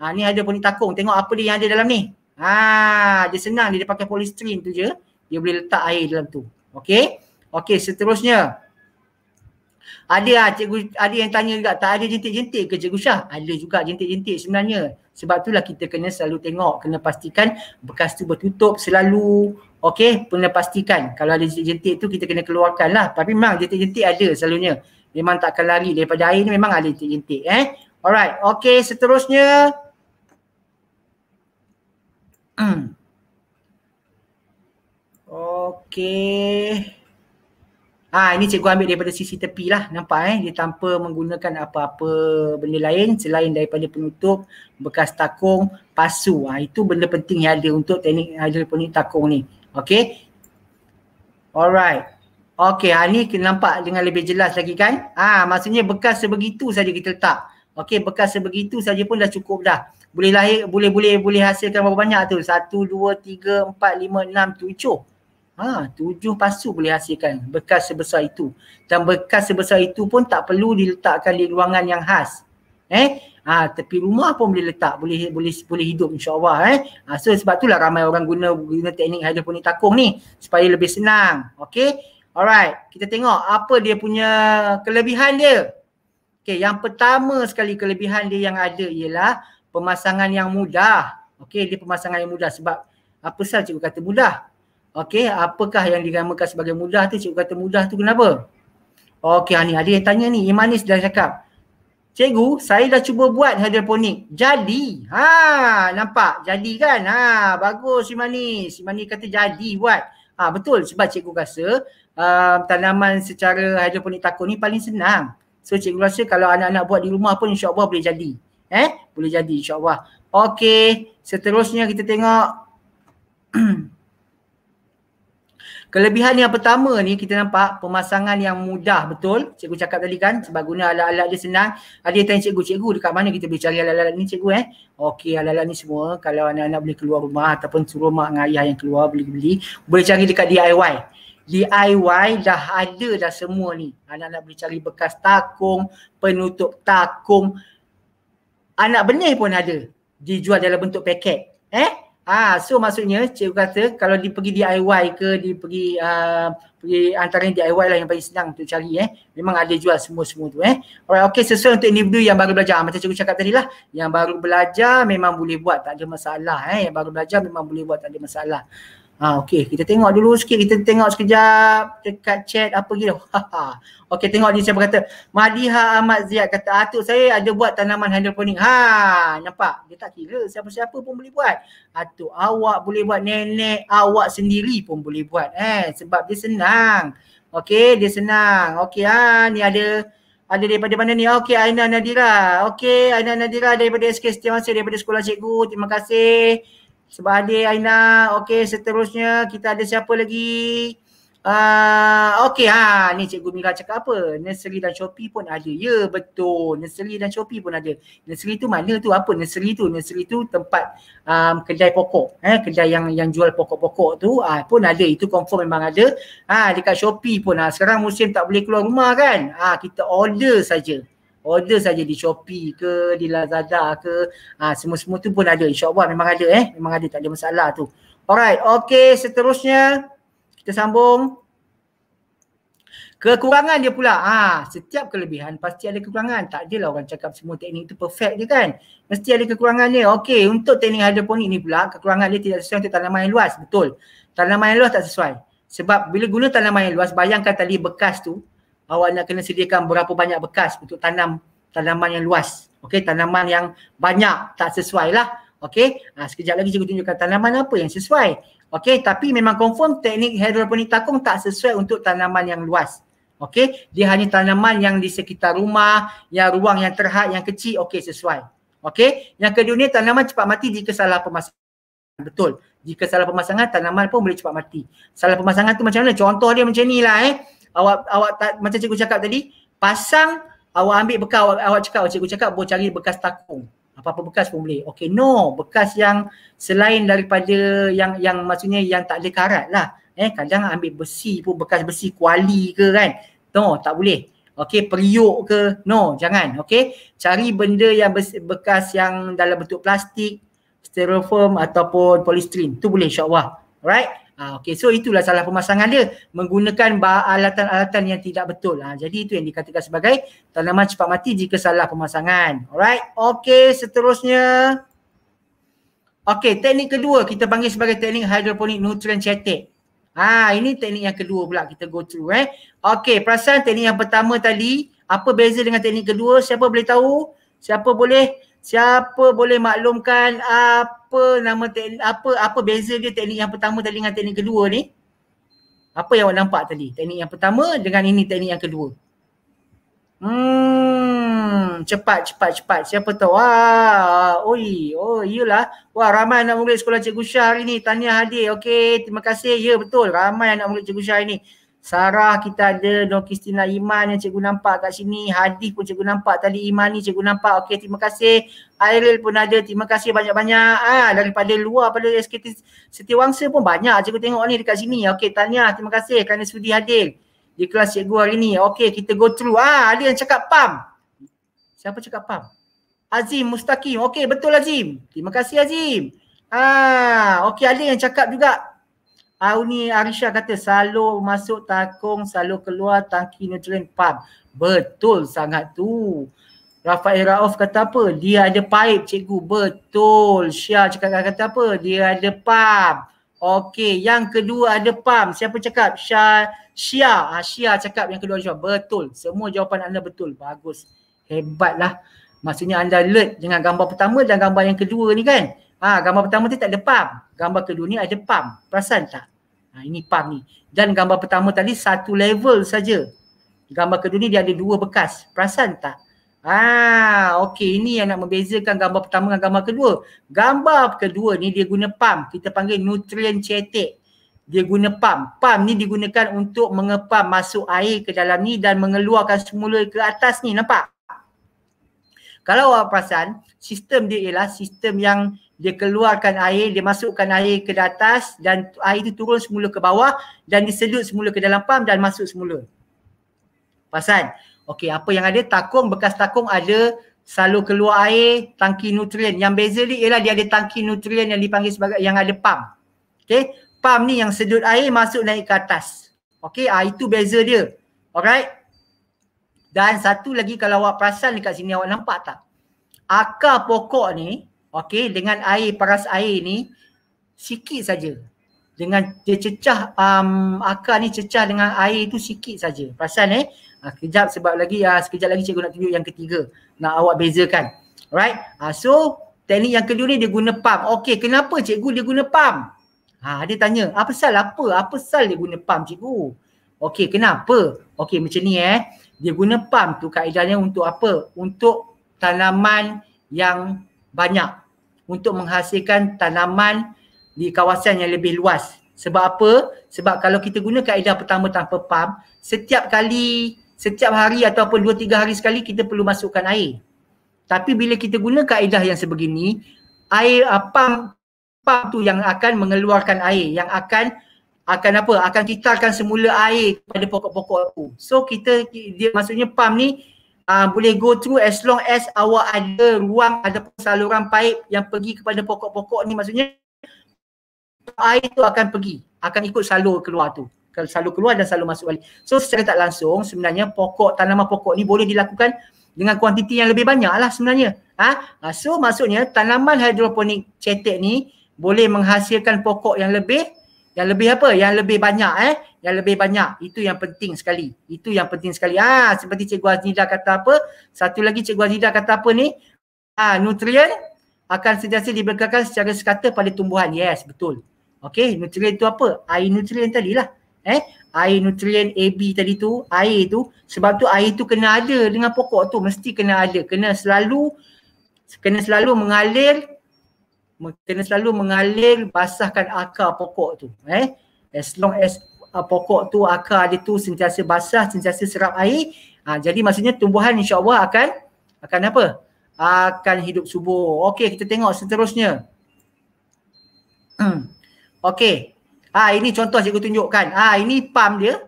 Ha ni hidroponik takung. Tengok apa dia yang ada dalam ni. Ha, dia senang dia, dia pakai polystyrene tu je. Dia boleh letak air dalam tu. Okey. Okey, seterusnya. Ada ah cikgu ada yang tanya juga tak ada jentik-jentik ke cikgu Syah? Ada juga jentik-jentik sebenarnya. Sebab itulah kita kena selalu tengok, kena pastikan bekas tu bertutup selalu. Okey, kena pastikan kalau ada jentik-jentik tu kita kena keluarkan lah. Tapi memang jentik-jentik ada selalunya. Memang takkan lari daripada air ni memang ada jentik-jentik eh. Alright, okey seterusnya. Hmm. Okey. Ah ini cikgu ambil daripada sisi tepi lah. Nampak eh dia tanpa menggunakan apa-apa benda lain selain daripada penutup bekas takung pasu. Ah itu benda penting yang ada untuk teknik hidroponik takung ni. Okey. Alright. Okey, ha, ni nampak dengan lebih jelas lagi kan? Ah, maksudnya bekas sebegitu saja kita letak. Okey, bekas sebegitu saja pun dah cukup dah boleh lahir boleh boleh boleh hasilkan berapa banyak tu? satu, dua, tiga, empat, lima, enam, tujuh. Ha, tujuh pasu boleh hasilkan bekas sebesar itu. Dan bekas sebesar itu pun tak perlu diletakkan di ruangan yang khas. Eh? Ha, tepi rumah pun boleh letak, boleh boleh boleh hidup insyaallah, eh. Ha, so sebab itulah ramai orang guna guna teknik hidroponik takung ni supaya lebih senang. okay? Alright, kita tengok apa dia punya kelebihan dia. Okay, yang pertama sekali kelebihan dia yang ada ialah pemasangan yang mudah. Okey, dia pemasangan yang mudah sebab apa sah cikgu kata mudah? Okey, apakah yang dinamakan sebagai mudah tu cikgu kata mudah tu kenapa? Okey, ni ada yang tanya ni, Imanis dah cakap. Cikgu, saya dah cuba buat hidroponik. Jadi. Ha, nampak? Jadi kan? Ha, bagus Imanis. Imanis kata jadi buat. Ha, betul sebab cikgu rasa uh, tanaman secara hidroponik takut ni paling senang. So cikgu rasa kalau anak-anak buat di rumah pun insya-Allah boleh jadi eh boleh jadi insyaallah okey seterusnya kita tengok Kelebihan yang pertama ni kita nampak pemasangan yang mudah betul. Cikgu cakap tadi kan sebab guna alat-alat dia senang. Ada ah, yang tanya cikgu, cikgu dekat mana kita boleh cari alat-alat ni cikgu eh? Okey alat-alat ni semua kalau anak-anak boleh keluar rumah ataupun suruh mak dengan ayah yang keluar boleh beli. Boleh cari dekat DIY. DIY dah ada dah semua ni. Anak-anak boleh cari bekas takung, penutup takung, anak benih pun ada dijual dalam bentuk paket eh ah so maksudnya cikgu kata kalau dia pergi DIY ke dia pergi uh, pergi antaranya DIY lah yang paling senang untuk cari eh memang ada jual semua-semua tu eh alright okey sesuai untuk individu yang baru belajar macam cikgu cakap tadi lah yang baru belajar memang boleh buat tak ada masalah eh yang baru belajar memang boleh buat tak ada masalah Ha, okey kita tengok dulu sikit. Kita tengok sekejap dekat chat apa gitu. Okey tengok ni siapa kata. Madiha Ahmad Ziyad kata, Atuk ah, saya ada buat tanaman hydroponik. Ha, nampak? Dia tak kira siapa-siapa pun boleh buat. Atuk ah, awak boleh buat, nenek awak sendiri pun boleh buat. Eh, sebab dia senang. Okey dia senang. Okey ha, ni ada ada daripada mana ni? Okey Aina Nadira. Okey Aina Nadira daripada SK Setia Masih, daripada Sekolah Cikgu. Terima kasih. Sebab ada Aina. Okey, seterusnya kita ada siapa lagi? Uh, Okey, ha, ni Cikgu Mira cakap apa? Nursery dan Shopee pun ada. Ya, betul. Nursery dan Shopee pun ada. Nursery tu mana tu? Apa nursery tu? Nursery tu tempat um, kedai pokok. Eh? Kedai yang yang jual pokok-pokok tu uh, pun ada. Itu confirm memang ada. Ha, dekat Shopee pun. Ha. Sekarang musim tak boleh keluar rumah kan? Ha, kita order saja order saja di Shopee ke di Lazada ke ha, semua-semua tu pun ada insyaAllah memang ada eh memang ada tak ada masalah tu alright okay seterusnya kita sambung Kekurangan dia pula. Ha, setiap kelebihan pasti ada kekurangan. Tak adalah orang cakap semua teknik itu perfect je kan. Mesti ada kekurangan dia. Okey, untuk teknik hidroponik ni pula, kekurangan dia tidak sesuai untuk tanaman yang luas. Betul. Tanaman yang luas tak sesuai. Sebab bila guna tanaman yang luas, bayangkan tadi bekas tu, awak nak kena sediakan berapa banyak bekas untuk tanam tanaman yang luas. Okey, tanaman yang banyak tak sesuai lah. Okey, ha, sekejap lagi cikgu tunjukkan tanaman apa yang sesuai. Okey, tapi memang confirm teknik hidroponik takung tak sesuai untuk tanaman yang luas. Okey, dia hanya tanaman yang di sekitar rumah, yang ruang yang terhad, yang kecil, okey sesuai. Okey, yang kedua ni tanaman cepat mati jika salah pemasangan. Betul. Jika salah pemasangan, tanaman pun boleh cepat mati. Salah pemasangan tu macam mana? Contoh dia macam ni lah eh awak awak tak, macam cikgu cakap tadi, pasang awak ambil bekas awak, awak cakap cikgu cakap boleh cari bekas takung. Apa-apa bekas pun boleh. Okay, no. Bekas yang selain daripada yang yang maksudnya yang tak ada karat lah. Eh, kadang ambil besi pun bekas besi kuali ke kan. No, tak boleh. Okay, periuk ke. No, jangan. Okay, cari benda yang bekas yang dalam bentuk plastik, styrofoam ataupun polystyrene. Tu boleh insyaAllah. Alright. Ah, okay. So itulah salah pemasangan dia menggunakan alatan-alatan yang tidak betul. Ha, jadi itu yang dikatakan sebagai tanaman cepat mati jika salah pemasangan. Alright. Okay seterusnya. Okay teknik kedua kita panggil sebagai teknik hydroponic nutrient cetek. Ha, ah, ini teknik yang kedua pula kita go through eh. Okay perasan teknik yang pertama tadi apa beza dengan teknik kedua? Siapa boleh tahu? Siapa boleh Siapa boleh maklumkan apa nama teknik, apa apa beza dia teknik yang pertama tadi dengan teknik kedua ni? Apa yang awak nampak tadi? Teknik yang pertama dengan ini teknik yang kedua. Hmm, cepat, cepat, cepat. Siapa tahu? Wah, oi, oh iyalah. Wah, ramai anak murid sekolah Cikgu Syah hari ni. Tahniah hadir. Okey, terima kasih. Ya, betul. Ramai anak murid Cikgu Syah hari ni. Sarah kita ada, Don Kristina Iman yang cikgu nampak kat sini, Hadis pun cikgu nampak, tadi Iman ni cikgu nampak. Okey, terima kasih. Airil pun ada. Terima kasih banyak-banyak. Ah, ha, daripada luar pada SKT Setiawangsa pun banyak cikgu tengok ni dekat sini. Okey, tanya. Terima kasih kerana sudi hadir di kelas cikgu hari ni. Okey, kita go through. Ah, ha, ada yang cakap pam. Siapa cakap pam? Azim Mustaqim. Okey, betul Azim. Terima kasih Azim. Ah, ha, okey ada yang cakap juga Auni Arisha kata salur masuk takung, salur keluar tangki nutrient pump. Betul sangat tu. Rafael Raof kata apa? Dia ada pipe cikgu. Betul. Syah cakap kata apa? Dia ada pump. Okey, yang kedua ada pump. Siapa cakap? Syah, Syah. Ha, Syah cakap yang kedua Syah. Betul. Semua jawapan anda betul. Bagus. Hebatlah. Maksudnya anda alert dengan gambar pertama dan gambar yang kedua ni kan? Ha, gambar pertama tu tak ada pam, Gambar kedua ni ada pam, Perasan tak? Ha, ini pam ni. Dan gambar pertama tadi satu level saja. Gambar kedua ni dia ada dua bekas. Perasan tak? Ha, okey ini yang nak membezakan gambar pertama dengan gambar kedua. Gambar kedua ni dia guna pam, Kita panggil nutrient cetek. Dia guna pam, pam ni digunakan untuk mengepam masuk air ke dalam ni dan mengeluarkan semula ke atas ni. Nampak? Kalau awak perasan, sistem dia ialah sistem yang dia keluarkan air, dia masukkan air ke atas dan air itu turun semula ke bawah dan diselut semula ke dalam pam dan masuk semula. Pasal, okey apa yang ada takung, bekas takung ada selalu keluar air, tangki nutrien. Yang beza ni ialah dia ada tangki nutrien yang dipanggil sebagai yang ada pam. Okey, pam ni yang sedut air masuk naik ke atas. Okey, ah, itu beza dia. Alright. Dan satu lagi kalau awak perasan dekat sini awak nampak tak? Akar pokok ni, Okey, dengan air paras air ni sikit saja. Dengan dia cecah um, akar ni cecah dengan air tu sikit saja. Perasan eh? Ha, kejap sebab lagi ha, sekejap lagi cikgu nak tunjuk yang ketiga. Nak awak bezakan. Right? Ha, ah, so teknik yang kedua ni dia guna pump. Okey, kenapa cikgu dia guna pam Ha, dia tanya, apa salah apa? Apa salah dia guna pam cikgu? Okey, kenapa? Okey, macam ni eh. Dia guna pam tu kaedahnya untuk apa? Untuk tanaman yang banyak untuk menghasilkan tanaman di kawasan yang lebih luas. Sebab apa? Sebab kalau kita guna kaedah pertama tanpa pam, setiap kali, setiap hari ataupun dua tiga hari sekali kita perlu masukkan air. Tapi bila kita guna kaedah yang sebegini, air uh, Pump, pump tu yang akan mengeluarkan air, yang akan akan apa? Akan kitarkan semula air kepada pokok-pokok tu. So kita dia maksudnya pump ni uh, boleh go through as long as awak ada ruang ada saluran paip yang pergi kepada pokok-pokok ni maksudnya air tu akan pergi akan ikut salur keluar tu kalau salur keluar dan salur masuk balik so secara tak langsung sebenarnya pokok tanaman pokok ni boleh dilakukan dengan kuantiti yang lebih banyak lah sebenarnya ha? so maksudnya tanaman hidroponik cetek ni boleh menghasilkan pokok yang lebih yang lebih apa? Yang lebih banyak eh. Yang lebih banyak. Itu yang penting sekali. Itu yang penting sekali. Ah, ha, seperti Cikgu Azida kata apa? Satu lagi Cikgu Azida kata apa ni? Ah, ha, nutrien akan sentiasa diberikan secara sekata pada tumbuhan. Yes, betul. okay nutrien itu apa? Air nutrien tadi lah. Eh, air nutrien AB tadi tu, air tu sebab tu air tu kena ada dengan pokok tu mesti kena ada. Kena selalu kena selalu mengalir kena selalu mengalir basahkan akar pokok tu eh as long as uh, pokok tu akar dia tu sentiasa basah sentiasa serap air ha, jadi maksudnya tumbuhan insyaallah akan akan apa akan hidup subur okey kita tengok seterusnya okey ha ini contoh cikgu tunjukkan ha ini pam dia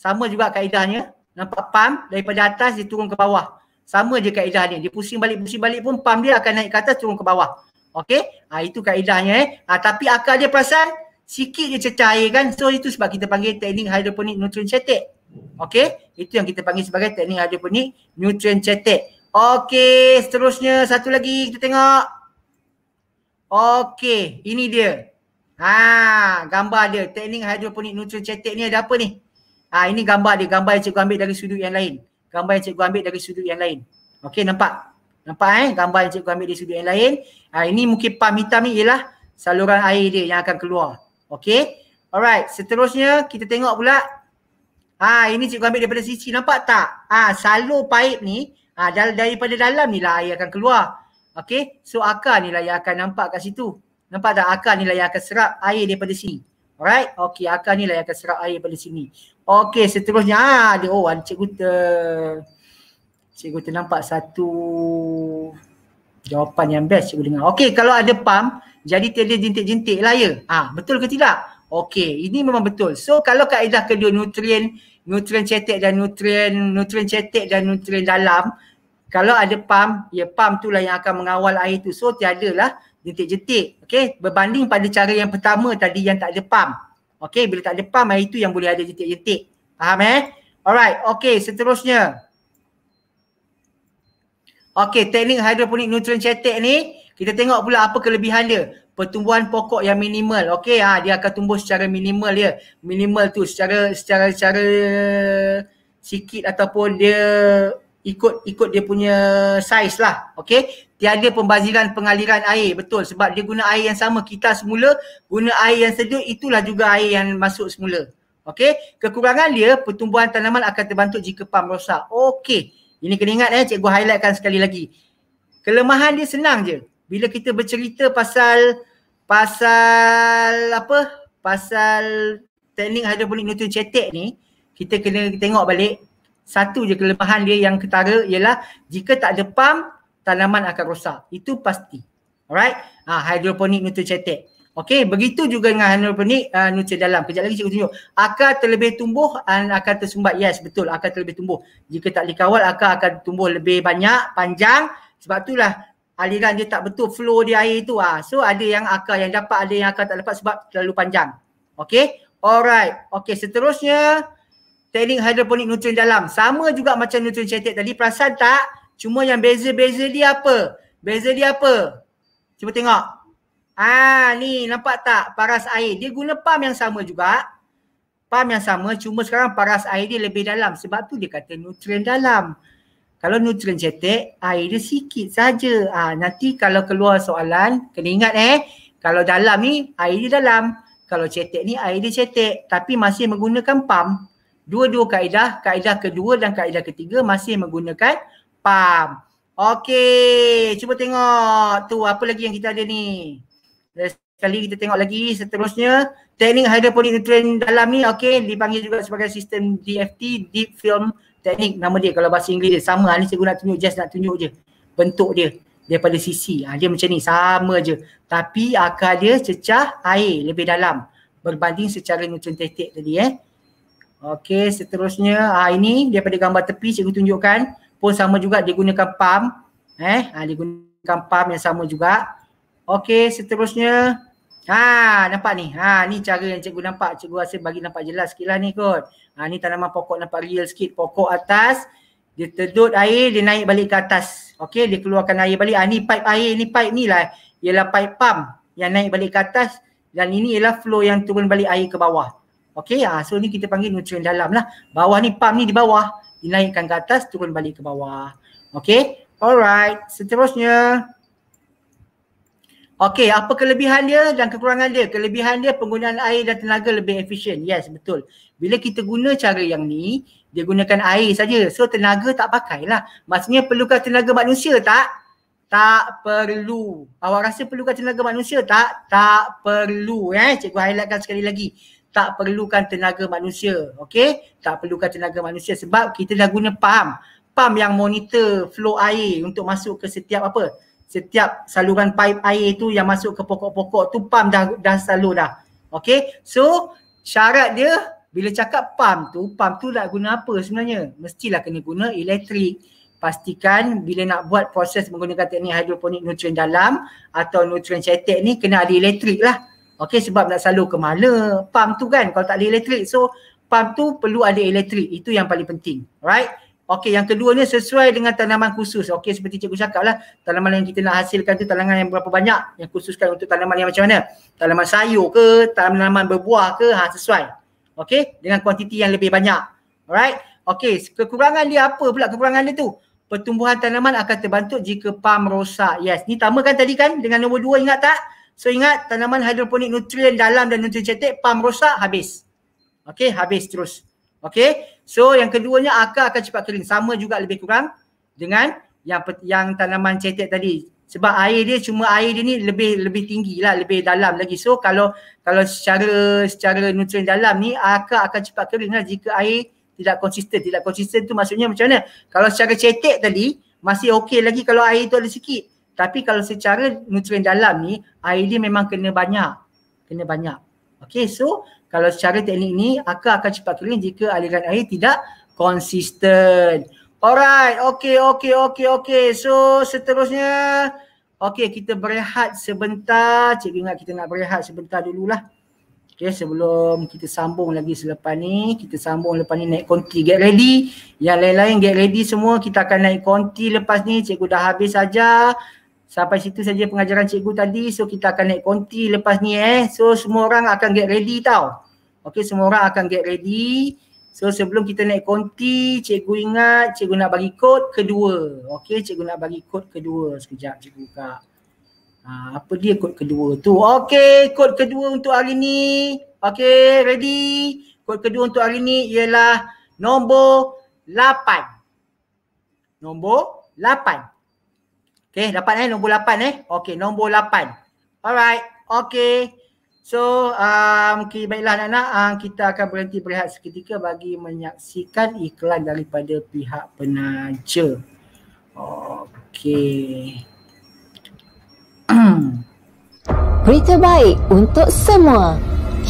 sama juga kaedahnya nampak pam daripada atas dia turun ke bawah sama je kaedah dia dia pusing balik pusing balik pun pam dia akan naik ke atas turun ke bawah Okey? Ha, itu kaedahnya eh. Ha, tapi akal dia perasan sikit je cecah air kan. So itu sebab kita panggil teknik hydroponic nutrient cetek. Okey? Itu yang kita panggil sebagai teknik hydroponic nutrient cetek. Okey, seterusnya satu lagi kita tengok. Okey, ini dia. Ha, gambar dia teknik hydroponic nutrient cetek ni ada apa ni? ah ini gambar dia, gambar yang cikgu ambil dari sudut yang lain. Gambar yang cikgu ambil dari sudut yang lain. Okey, nampak? Nampak eh gambar yang cikgu ambil di sudut yang lain. Ha, ini mungkin pam hitam ni ialah saluran air dia yang akan keluar. Okay, Alright, seterusnya kita tengok pula Ha, ini cikgu ambil daripada sisi. Nampak tak? Ha, salur paip ni, ha, dar- daripada dalam ni lah air akan keluar. Okay? So akar ni lah yang akan nampak kat situ. Nampak tak? Akar ni lah yang akan serap air daripada sini. Alright? Okay, akar ni lah yang akan serap air daripada sini. Okay, seterusnya. Ha, dia, oh, cikgu ter cikgu ternampak satu jawapan yang best cikgu dengar. Okey, kalau ada pam, jadi tiada jentik-jentik. lah ya. Ha, betul ke tidak? Okey, ini memang betul. So kalau kaedah kedua nutrien, nutrien cetek dan nutrien, nutrien cetek dan nutrien dalam, kalau ada pam, ya pam itulah yang akan mengawal air itu. So tiada lah jentik-jentik. Okey, berbanding pada cara yang pertama tadi yang tak ada pam. Okey, bila tak ada pam, air itu yang boleh ada jentik-jentik. Faham eh? Alright, okey seterusnya. Okey, teknik hidroponik nutrient cetek ni kita tengok pula apa kelebihan dia. Pertumbuhan pokok yang minimal. Okey, ha, dia akan tumbuh secara minimal dia. Minimal tu secara secara secara sikit ataupun dia ikut ikut dia punya size lah. Okey. Tiada pembaziran pengaliran air. Betul. Sebab dia guna air yang sama. Kita semula guna air yang sejuk. Itulah juga air yang masuk semula. Okey. Kekurangan dia pertumbuhan tanaman akan terbantu jika pam rosak. Okey. Ini kena ingat eh cikgu highlightkan sekali lagi. Kelemahan dia senang je. Bila kita bercerita pasal pasal apa? Pasal teknik hydroponic nutrient cetek ni, kita kena tengok balik satu je kelemahan dia yang ketara ialah jika tak ada pump, tanaman akan rosak. Itu pasti. Alright? Ha, ah, hydroponic nutrient cetek. Okey, begitu juga dengan hidroponik uh, nutrien dalam. Kejap lagi cikgu tunjuk. Akar terlebih tumbuh dan akar tersumbat. Yes, betul. Akar terlebih tumbuh. Jika tak dikawal, akar akan tumbuh lebih banyak, panjang. Sebab itulah aliran dia tak betul flow di air tu. Ha. So, ada yang akar yang dapat, ada yang akar tak dapat sebab terlalu panjang. Okey, alright. Okey, seterusnya teknik hidroponik nutrien dalam. Sama juga macam nutrien cetek tadi. Perasan tak? Cuma yang beza-beza dia apa? Beza dia apa? Cuba tengok. Ha ni nampak tak paras air. Dia guna pam yang sama juga. Pam yang sama cuma sekarang paras air dia lebih dalam. Sebab tu dia kata nutrien dalam. Kalau nutrien cetek, air dia sikit saja. Ha, nanti kalau keluar soalan, kena ingat eh. Kalau dalam ni, air dia dalam. Kalau cetek ni, air dia cetek. Tapi masih menggunakan pam. Dua-dua kaedah. Kaedah kedua dan kaedah ketiga masih menggunakan pam. Okey, cuba tengok tu apa lagi yang kita ada ni. Eh, sekali kita tengok lagi seterusnya teknik hydroponic nutrient dalam ni okey dipanggil juga sebagai sistem DFT deep film teknik nama dia kalau bahasa Inggeris dia sama ni saya nak tunjuk just nak tunjuk je bentuk dia daripada sisi ha, dia macam ni sama je tapi akar dia cecah air lebih dalam berbanding secara nutrientetik tadi eh okey seterusnya ha, ini daripada gambar tepi cikgu tunjukkan pun sama juga digunakan pump eh ha, digunakan pump yang sama juga Okey, seterusnya. Ha, nampak ni. Ha, ni cara yang cikgu nampak. Cikgu rasa bagi nampak jelas sikitlah ni kot. Ha, ni tanaman pokok nampak real sikit. Pokok atas, dia tedut air, dia naik balik ke atas. Okey, dia keluarkan air balik. Ha, ni pipe air, ni pipe ni lah. Ialah pipe pump yang naik balik ke atas dan ini ialah flow yang turun balik air ke bawah. Okey, ha, so ni kita panggil nutrien dalam lah. Bawah ni pump ni di bawah. Dinaikkan ke atas, turun balik ke bawah. Okey, alright. Seterusnya. Okey, apa kelebihan dia dan kekurangan dia? Kelebihan dia penggunaan air dan tenaga lebih efisien. Yes, betul. Bila kita guna cara yang ni, dia gunakan air saja. So tenaga tak pakailah. Maksudnya perlukan tenaga manusia tak? Tak perlu. Awak rasa perlukan tenaga manusia tak? Tak perlu. Eh, cikgu highlightkan sekali lagi. Tak perlukan tenaga manusia. Okey? Tak perlukan tenaga manusia sebab kita dah guna pam. Pam yang monitor flow air untuk masuk ke setiap apa? setiap saluran pipe air tu yang masuk ke pokok-pokok tu pam dah dah salur dah. Okay, so syarat dia bila cakap pam tu, pam tu nak guna apa sebenarnya? Mestilah kena guna elektrik. Pastikan bila nak buat proses menggunakan teknik hidroponik nutrien dalam atau nutrien cetek ni kena ada elektrik lah. Okay, sebab nak salur ke mana pam tu kan kalau tak ada elektrik. So pam tu perlu ada elektrik. Itu yang paling penting. Right? Okey, yang kedua ni sesuai dengan tanaman khusus. Okey, seperti cikgu cakap lah, tanaman yang kita nak hasilkan tu tanaman yang berapa banyak yang khususkan untuk tanaman yang macam mana? Tanaman sayur ke, tanaman berbuah ke, ha, sesuai. Okey, dengan kuantiti yang lebih banyak. Alright, okey, kekurangan dia apa pula kekurangan dia tu? Pertumbuhan tanaman akan terbantu jika pam rosak. Yes, ni tamakan kan tadi kan dengan nombor dua ingat tak? So ingat tanaman hidroponik nutrien dalam dan nutrien cetek, pam rosak, habis. Okey, habis terus. Okey, So yang keduanya akar akan cepat kering. Sama juga lebih kurang dengan yang yang tanaman cetek tadi. Sebab air dia cuma air dia ni lebih lebih tinggi lah, lebih dalam lagi. So kalau kalau secara secara nutrien dalam ni akar akan cepat kering lah jika air tidak konsisten. Tidak konsisten tu maksudnya macam mana? Kalau secara cetek tadi masih okey lagi kalau air tu ada sikit. Tapi kalau secara nutrien dalam ni air dia memang kena banyak. Kena banyak. Okay so kalau secara teknik ni akar akan cepat kering jika aliran air tidak konsisten. Alright, okay, okay, okay, okay. So seterusnya, okay kita berehat sebentar. Cikgu ingat kita nak berehat sebentar dululah. Okay, sebelum kita sambung lagi selepas ni, kita sambung lepas ni naik konti. Get ready. Yang lain-lain get ready semua. Kita akan naik konti lepas ni. Cikgu dah habis saja. Sampai situ saja pengajaran cikgu tadi. So kita akan naik konti lepas ni eh. So semua orang akan get ready tau. Okay semua orang akan get ready. So sebelum kita naik konti, cikgu ingat cikgu nak bagi kod kedua. Okay cikgu nak bagi kod kedua. Sekejap cikgu buka. Ha, apa dia kod kedua tu? Okay kod kedua untuk hari ni. Okay ready. Kod kedua untuk hari ni ialah nombor lapan Nombor lapan. Okay, dapat eh nombor 8 eh. Okay, nombor 8. Alright, okay. So, um, okay, baiklah anak-anak, um, kita akan berhenti berehat seketika bagi menyaksikan iklan daripada pihak penaja. Okay. Berita baik untuk semua.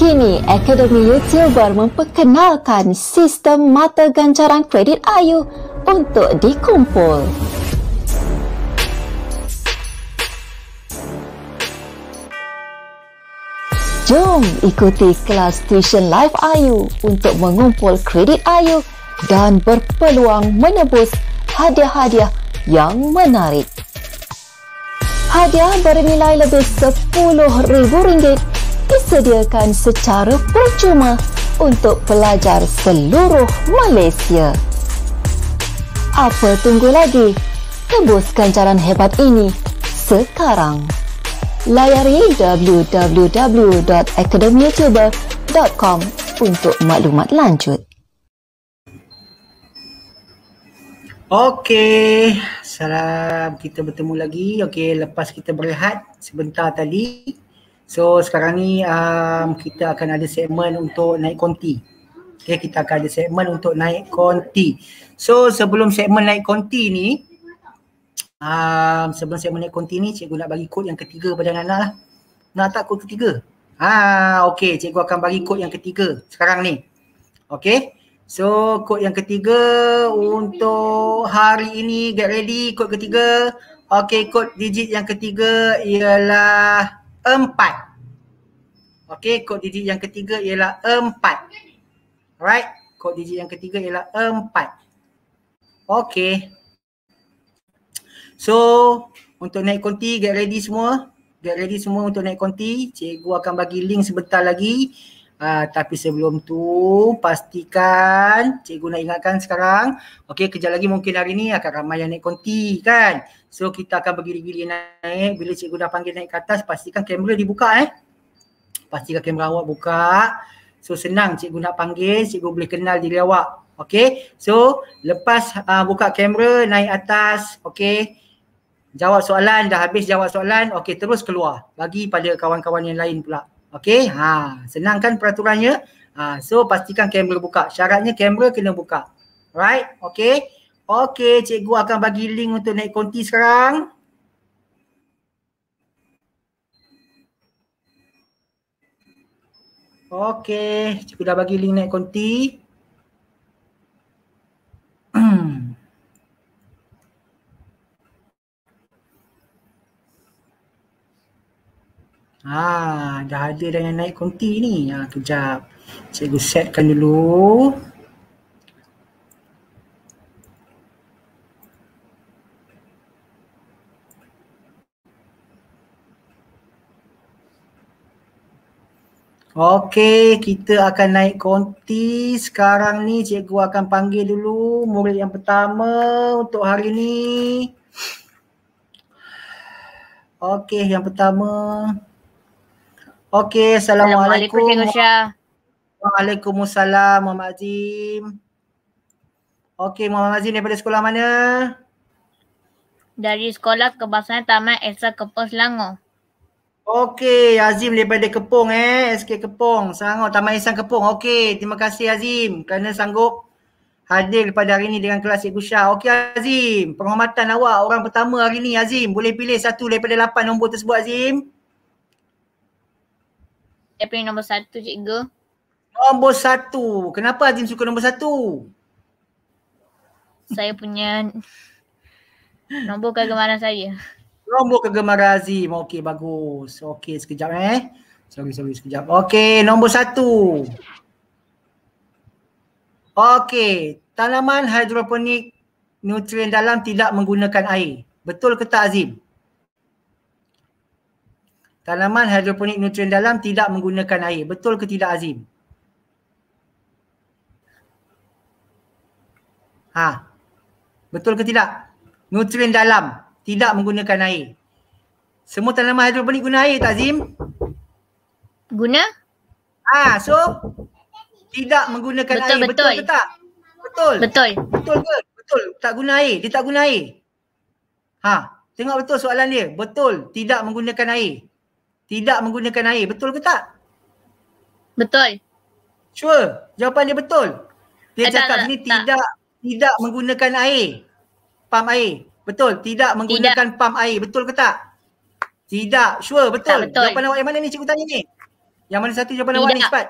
Kini, Akademi Youtuber memperkenalkan sistem mata ganjaran kredit Ayu untuk Dikumpul. Jom ikuti kelas tuition live Ayu untuk mengumpul kredit Ayu dan berpeluang menebus hadiah-hadiah yang menarik. Hadiah bernilai lebih rm ringgit disediakan secara percuma untuk pelajar seluruh Malaysia. Apa tunggu lagi? Tebuskan jalan hebat ini sekarang layari www.akademiacuba.com untuk maklumat lanjut. Okey, salam kita bertemu lagi. Okey, lepas kita berehat sebentar tadi. So sekarang ni um, kita akan ada segmen untuk naik konti. Okey, kita akan ada segmen untuk naik konti. So sebelum segmen naik konti ni, um, sebelum saya mulai continue, cikgu nak bagi kod yang ketiga pada anak lah. Nak tak kod ketiga? Ah, okey, cikgu akan bagi kod yang ketiga sekarang ni. Okey. So, kod yang ketiga untuk hari ini, get ready, kod ketiga. Okey, kod digit yang ketiga ialah empat. Okey, kod digit yang ketiga ialah empat. Right? Kod digit yang ketiga ialah empat. Okey. So, untuk naik konti, get ready semua. Get ready semua untuk naik konti. Cikgu akan bagi link sebentar lagi. Uh, tapi sebelum tu, pastikan cikgu nak ingatkan sekarang. Okay, kejap lagi mungkin hari ni akan ramai yang naik konti kan. So, kita akan bergiri-giri naik. Bila cikgu dah panggil naik ke atas, pastikan kamera dibuka eh. Pastikan kamera awak buka. So, senang cikgu nak panggil, cikgu boleh kenal diri awak. Okay, so lepas uh, buka kamera naik atas, okay jawab soalan dah habis jawab soalan okey terus keluar bagi pada kawan-kawan yang lain pula okey ha senang kan peraturannya ha so pastikan kamera buka syaratnya kamera kena buka right okey okey cikgu akan bagi link untuk naik konti sekarang okey cikgu dah bagi link naik konti hmm. Ah, dah ada dengan naik konti ni. Ah, kejap. Cikgu setkan dulu. Okey, kita akan naik konti. Sekarang ni cikgu akan panggil dulu murid yang pertama untuk hari ni. Okey, yang pertama. Okey, assalamualaikum. Assalamualaikum Waalaikumsalam Mama Azim. Okey, Mama Azim daripada sekolah mana? Dari Sekolah Kebangsaan Taman Elsa kepung Selangor. Okey, Azim daripada Kepong eh, SK kepung Selangor, Taman Insan kepung. Okey, terima kasih Azim kerana sanggup hadir pada hari ini dengan kelas Cikgu Syah. Okey Azim, penghormatan awak orang pertama hari ini Azim. Boleh pilih satu daripada lapan nombor tersebut Azim. Azim daripada nombor satu cikgu. Nombor satu. Kenapa Azim suka nombor satu? Saya punya nombor kegemaran saya. Nombor kegemaran Azim. Okey bagus. Okey sekejap eh. Sorry, sorry sekejap. Okey nombor satu. Okey tanaman hidroponik nutrien dalam tidak menggunakan air. Betul ke tak Azim? tanaman hidroponik nutrien dalam tidak menggunakan air. Betul ke tidak Azim? Ha. Betul ke tidak? Nutrien dalam tidak menggunakan air. Semua tanaman hidroponik guna air tak Azim? Guna? Ha, so tidak menggunakan betul, air. Betul, betul. ke tak? Betul. Betul. Betul ke? Betul. Tak guna air. Dia tak guna air. Ha, tengok betul soalan dia. Betul. Tidak menggunakan air tidak menggunakan air. Betul ke tak? Betul. Sure. Jawapan dia betul. Dia eh, cakap ni tidak tidak menggunakan air. Pam air. Betul. Tidak menggunakan pam air. Betul ke tak? Tidak. Sure. Betul. betul. Jawapan awak yang mana ni cikgu tanya ni? Yang mana satu jawapan tidak. awak ni cepat?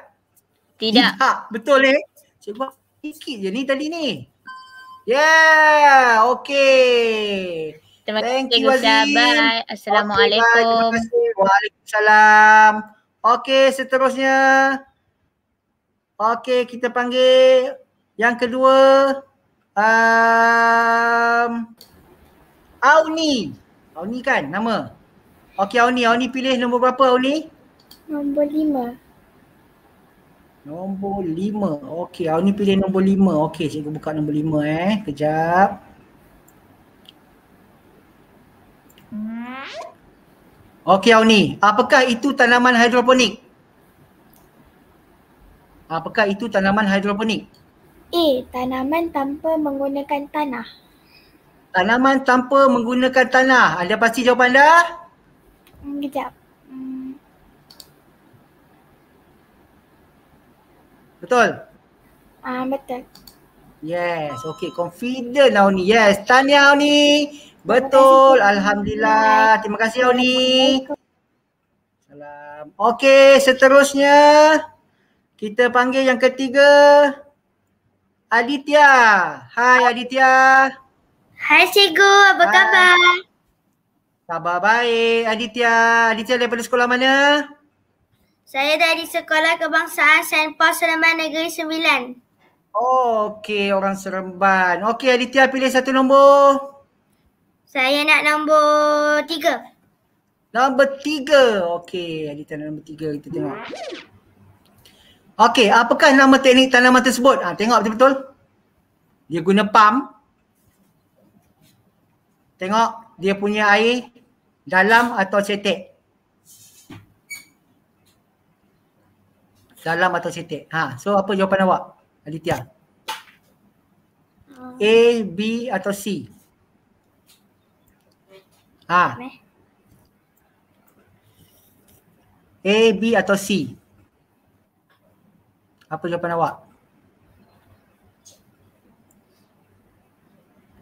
Tidak. tidak. Betul eh? Cikgu sikit je ni tadi ni. Yeah. Okay. Terima kasih Thank you, Wali. Assalamualaikum. Okay, Terima kasih. Waalaikumsalam. Okey, seterusnya. Okey, kita panggil yang kedua. Um, Auni. Auni kan nama? Okey, Auni. Auni pilih nombor berapa, Auni? Nombor lima. Nombor lima. Okey, Auni pilih nombor lima. Okey, cikgu buka nombor lima eh. Kejap. Kejap. Okey Auni, apakah itu tanaman hidroponik? Apakah itu tanaman hidroponik? A. Tanaman tanpa menggunakan tanah. Tanaman tanpa menggunakan tanah. ada pasti jawapan dah? Hmm, kejap. Hmm. Betul? Ah uh, betul. Yes. Okay. Confident Auni. Yes. Tanya Auni. Betul. Alhamdulillah. Terima kasih Oni. Salam. Okey, seterusnya kita panggil yang ketiga. Aditya. Hai Aditya. Hai cikgu, apa Hai. khabar? Khabar baik Aditya. Aditya daripada sekolah mana? Saya dari Sekolah Kebangsaan St. Paul Seremban Negeri Sembilan. Oh, okey, orang Seremban. Okey, Aditya pilih satu nombor. Saya nak nombor tiga. Nombor tiga. Okey, Adita nombor tiga kita tengok. Okey, apakah nama teknik tanaman tersebut? Ha, tengok betul-betul. Dia guna pam. Tengok dia punya air dalam atau cetek. Dalam atau cetek. Ha, so apa jawapan awak? Aditya. A, B atau C? Ha. A, B atau C? Apa jawapan awak?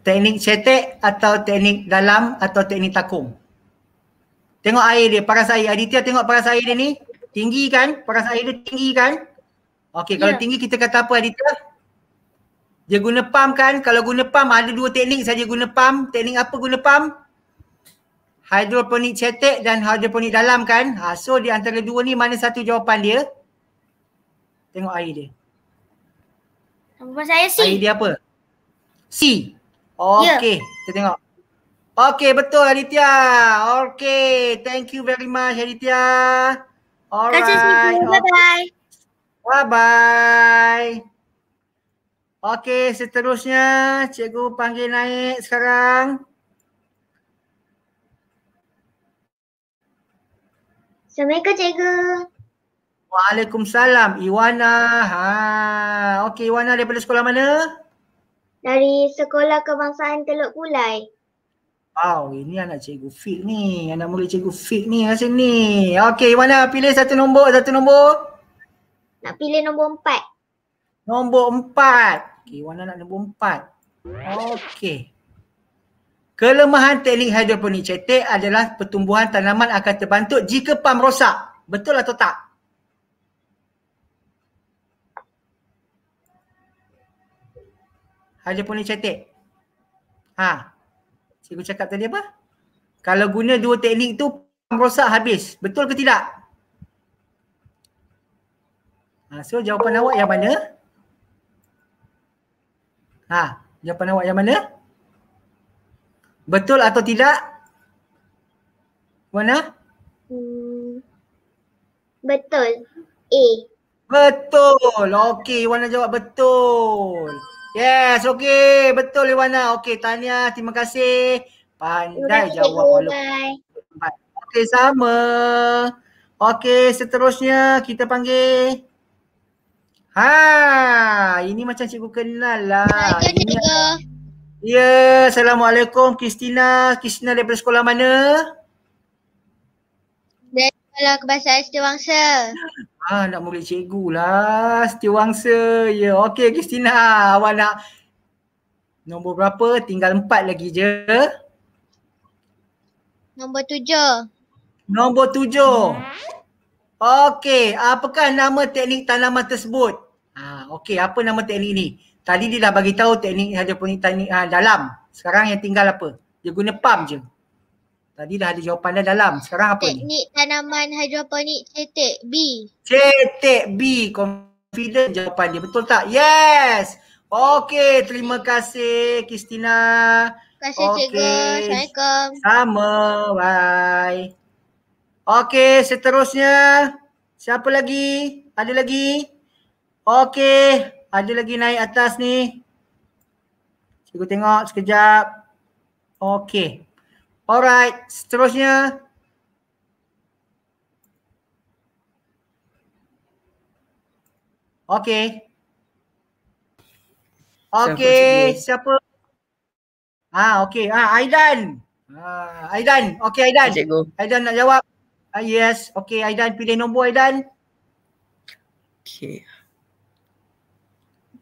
Teknik cetek atau teknik dalam atau teknik takung? Tengok air dia, paras air. Aditya tengok paras air dia ni. Tinggi kan? Paras air dia tinggi kan? Okey, kalau ya. tinggi kita kata apa Aditya? Dia guna pam kan? Kalau guna pam ada dua teknik saja guna pam. Teknik apa guna pam? hidroponik cetek dan hidroponik dalam kan? Ha, so di antara dua ni mana satu jawapan dia? Tengok air dia. Jawapan saya C. Air dia apa? C. Ya. Okay. Yeah. Kita tengok. Okay betul Aditya. Okay. Thank you very much Aditya. Alright. Bye-bye. Bye-bye. Okey, seterusnya cikgu panggil naik sekarang. Assalamualaikum cikgu. Waalaikumsalam Iwana. Ha, okey Iwana daripada sekolah mana? Dari Sekolah Kebangsaan Teluk Kulai. Wow, ini anak cikgu fit ni. Anak murid cikgu fit ni rasa ha, ni. Okey, Iwana pilih satu nombor, satu nombor. Nak pilih nombor empat. Nombor empat. Okey, Iwana nak nombor empat. Okey. Kelemahan teknik hidroponik cetek adalah pertumbuhan tanaman akan terbantut jika pam rosak. Betul atau tak? Hidroponik cetek. Ha. Cikgu cakap tadi apa? Kalau guna dua teknik tu pam rosak habis. Betul ke tidak? Ha, so jawapan awak yang mana? Ha, jawapan awak yang mana? Ha. Betul atau tidak? Mana? Hmm, betul. A. Betul. Okey, Iwana jawab betul. Yes, okey. Betul Iwana. Okey, tanya. Terima kasih. Pandai Terima jawab. Terima Okay. sama. Okey, seterusnya kita panggil. Ha, ini macam cikgu kenal lah. Ha, ini Ya, yeah, Assalamualaikum Kristina. Kristina daripada sekolah mana? Dari sekolah kebangsaan Setiawangsa. Ah, nak murid cikgu lah Setiawangsa. Ya, yeah. okey Kristina. Awak nak nombor berapa? Tinggal empat lagi je. Nombor tujuh. Nombor tujuh. Okey, apakah nama teknik tanaman tersebut? Ah, okey, apa nama teknik ni? Tadi dia dah bagi tahu teknik hidroponik teknik ha, dalam. Sekarang yang tinggal apa? Dia guna pam je. Tadi dah ada jawapan dah dalam. Sekarang apa teknik ni? Teknik tanaman hidroponik cetek B. Cetek B. Confident jawapan dia. Betul tak? Yes. Okey. Terima kasih Kristina. Terima kasih okay. cikgu. Assalamualaikum. Sama. Bye. Okey. Seterusnya. Siapa lagi? Ada lagi? Okey. Ada lagi naik atas ni. Cikgu tengok sekejap. Okay. Alright. Seterusnya. Okay. Okay. Siapa? Siapa? Ha, ah, okay. Ah, ha, Aidan. Ah, Aidan. Okay, Aidan. Cikgu. Aidan nak jawab. Ah, yes. Okay, Aidan. Pilih nombor Aidan. Okay.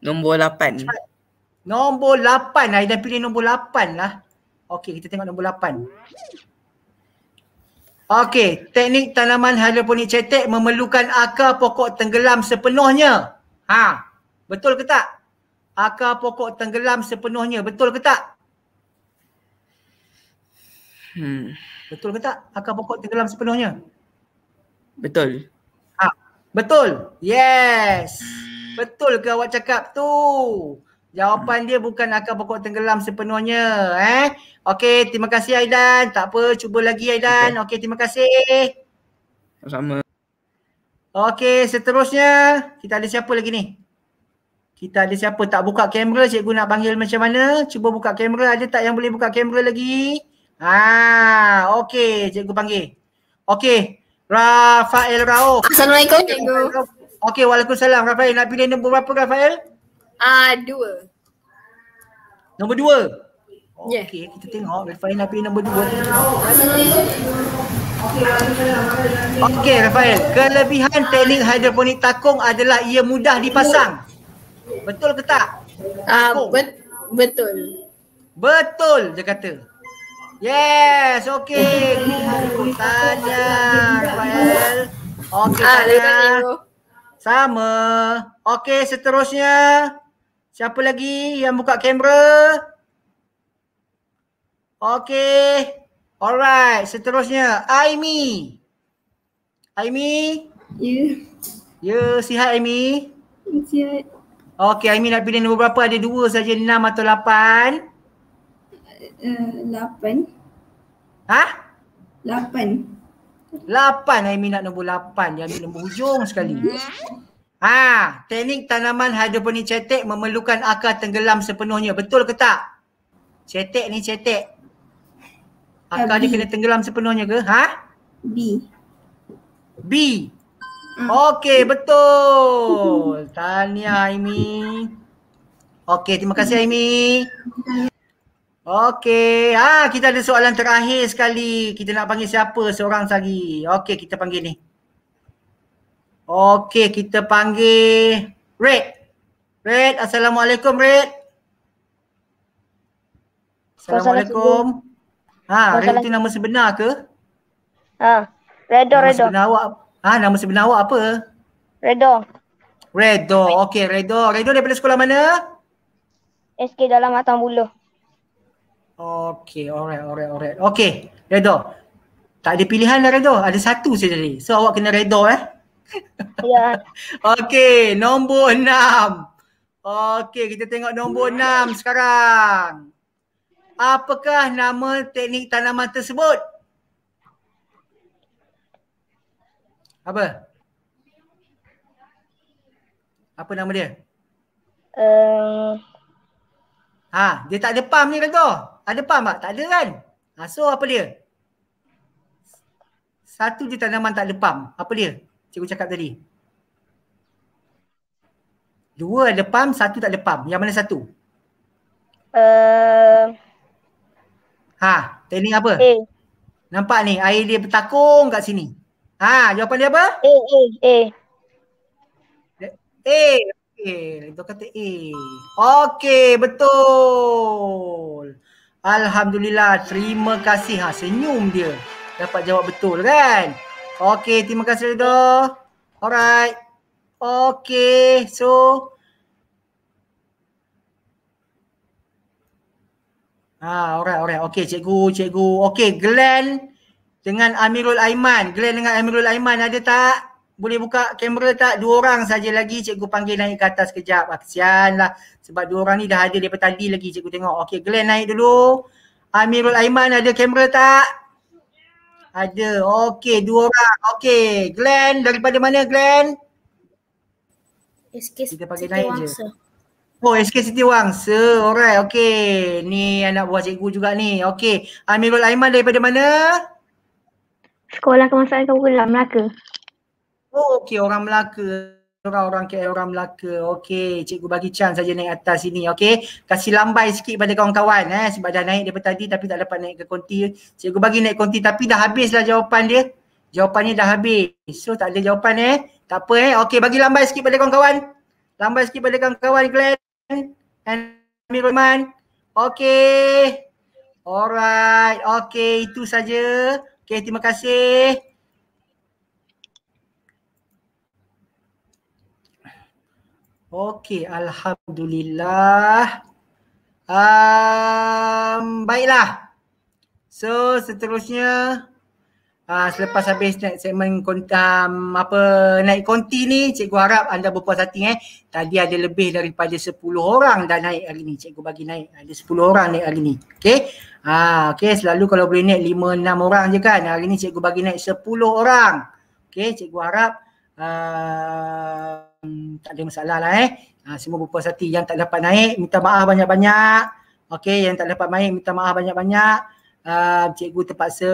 Nombor lapan. Nombor lapan. lah. Aidan pilih nombor lapan lah. Okey, kita tengok nombor lapan. Okey, teknik tanaman hidroponik cetek memerlukan akar pokok tenggelam sepenuhnya. Ha, betul ke tak? Akar pokok tenggelam sepenuhnya, betul ke tak? Hmm. Betul ke tak? Akar pokok tenggelam sepenuhnya? Betul. Ha, betul. Yes. Betul ke awak cakap tu? Jawapan dia bukan akan pokok tenggelam sepenuhnya. Eh? Okey, terima kasih Aidan. Tak apa, cuba lagi Aidan. Okey, terima kasih. Sama. Okey, seterusnya kita ada siapa lagi ni? Kita ada siapa tak buka kamera cikgu nak panggil macam mana? Cuba buka kamera ada tak yang boleh buka kamera lagi? ah, okey cikgu panggil. Okey, Rafael Rao. Assalamualaikum cikgu. Okey, waalaikumsalam Rafael. Nak pilih nombor berapa Rafael? Ah, uh, dua. Nombor dua? Yeah. Okey, kita tengok. Rafael nak pilih nombor dua. Okey, Rafael. Kelebihan teknik hidroponik takung adalah ia mudah dipasang. Betul ke tak? Ah, uh, bet- betul. Betul, dia kata. Yes, okey. Tanya, Rafael. Okey, uh, tanya. Sama. Okey, seterusnya. Siapa lagi yang buka kamera? Okey. Alright, seterusnya. Aimi. Aimi. Ya. Yeah. Ya, yeah, sihat Aimi? Sihat. Okey, Aimi nak pilih nombor berapa? Ada dua saja, enam atau lapan? Uh, lapan. Ha? Lapan. Lapan Aimi nak nombor lapan Dia ambil nombor hujung sekali Ha, teknik tanaman hidroponik cetek memerlukan akar tenggelam sepenuhnya. Betul ke tak? Cetek ni cetek. Akar uh, dia kena tenggelam sepenuhnya ke? Ha? B. B. Mm. Okey, betul. Tahniah Aimi. Okey, terima kasih Aimi. Okey, ha, kita ada soalan terakhir sekali. Kita nak panggil siapa seorang lagi. Okey, kita panggil ni. Okey, kita panggil Red. Red, Assalamualaikum Red. Assalamualaikum. Ha, Red itu nama sebenar ke? Ha, Redo, Redo. Nama sebenar awak, ha, nama sebenar awak apa? Redo. Redo, okey Redo. Redo daripada sekolah mana? SK Dalam Atang Buloh. Okay, alright, alright, alright. Okay, redo. Tak ada pilihan lah redo. Ada satu saja tadi. So awak kena redo eh. Ya. Yeah. okay, nombor enam. Okay, kita tengok nombor enam sekarang. Apakah nama teknik tanaman tersebut? Apa? Apa nama dia? Uh... Ha, dia tak ada pam ni kata. Ada pam tak? Tak ada kan? Ha, so apa dia? Satu je tanaman tak ada pam. Apa dia? Cikgu cakap tadi. Dua ada pam, satu tak ada pam. Yang mana satu? Uh, ha, teknik apa? A. Nampak ni, air dia bertakung kat sini. Ha, jawapan dia apa? A, A, A. A, A. A. Dia kata A. Okay, Betul. Alhamdulillah, terima kasih. Ha, senyum dia. Dapat jawab betul kan? Okay, terima kasih Ridho. Alright. okay, so Ha, alright, alright. Okey, cikgu, cikgu. Okey, Glenn dengan Amirul Aiman. Glenn dengan Amirul Aiman ada tak? boleh buka kamera tak? Dua orang saja lagi cikgu panggil naik ke atas kejap. Ah, lah sebab dua orang ni dah ada daripada tadi lagi cikgu tengok. Okey, Glenn naik dulu. Amirul Aiman ada kamera tak? Ada. Okey, dua orang. Okey, Glenn daripada mana Glenn? SK Kita panggil Oh, SK City Wangsa. Alright, okey. Ni anak buah cikgu juga ni. Okey, Amirul Aiman daripada mana? Sekolah kemasaan Kampung Gelam, Melaka oh okey orang Melaka orang-orang KL orang Melaka. Okey, cikgu bagi chance saja naik atas sini. Okey, kasih lambai sikit pada kawan-kawan eh sebab dah naik daripada tadi tapi tak dapat naik ke konti. Cikgu bagi naik konti tapi dah habislah jawapan dia. Jawapannya dah habis. So tak ada jawapan eh. Tak apa eh. Okey, bagi lambai sikit pada kawan-kawan. Lambai sikit pada kawan-kawan Glenn and Amir Rahman. Okey. Alright. Okey, itu saja. Okey, terima kasih. Okey, alhamdulillah. Um, baiklah. So, seterusnya uh, selepas habis naik segmen kontam um, apa naik konti ni, cikgu harap anda berpuas hati eh. Tadi ada lebih daripada 10 orang dah naik hari ni. Cikgu bagi naik ada 10 orang naik hari ni. Okey. Ah, uh, okey, selalu kalau boleh naik 5 6 orang je kan. Hari ni cikgu bagi naik 10 orang. Okey, cikgu harap uh, um, tak ada masalah lah eh. Ha, semua berpuas hati. Yang tak dapat naik, minta maaf banyak-banyak. Okey, yang tak dapat naik, minta maaf banyak-banyak. Uh, cikgu terpaksa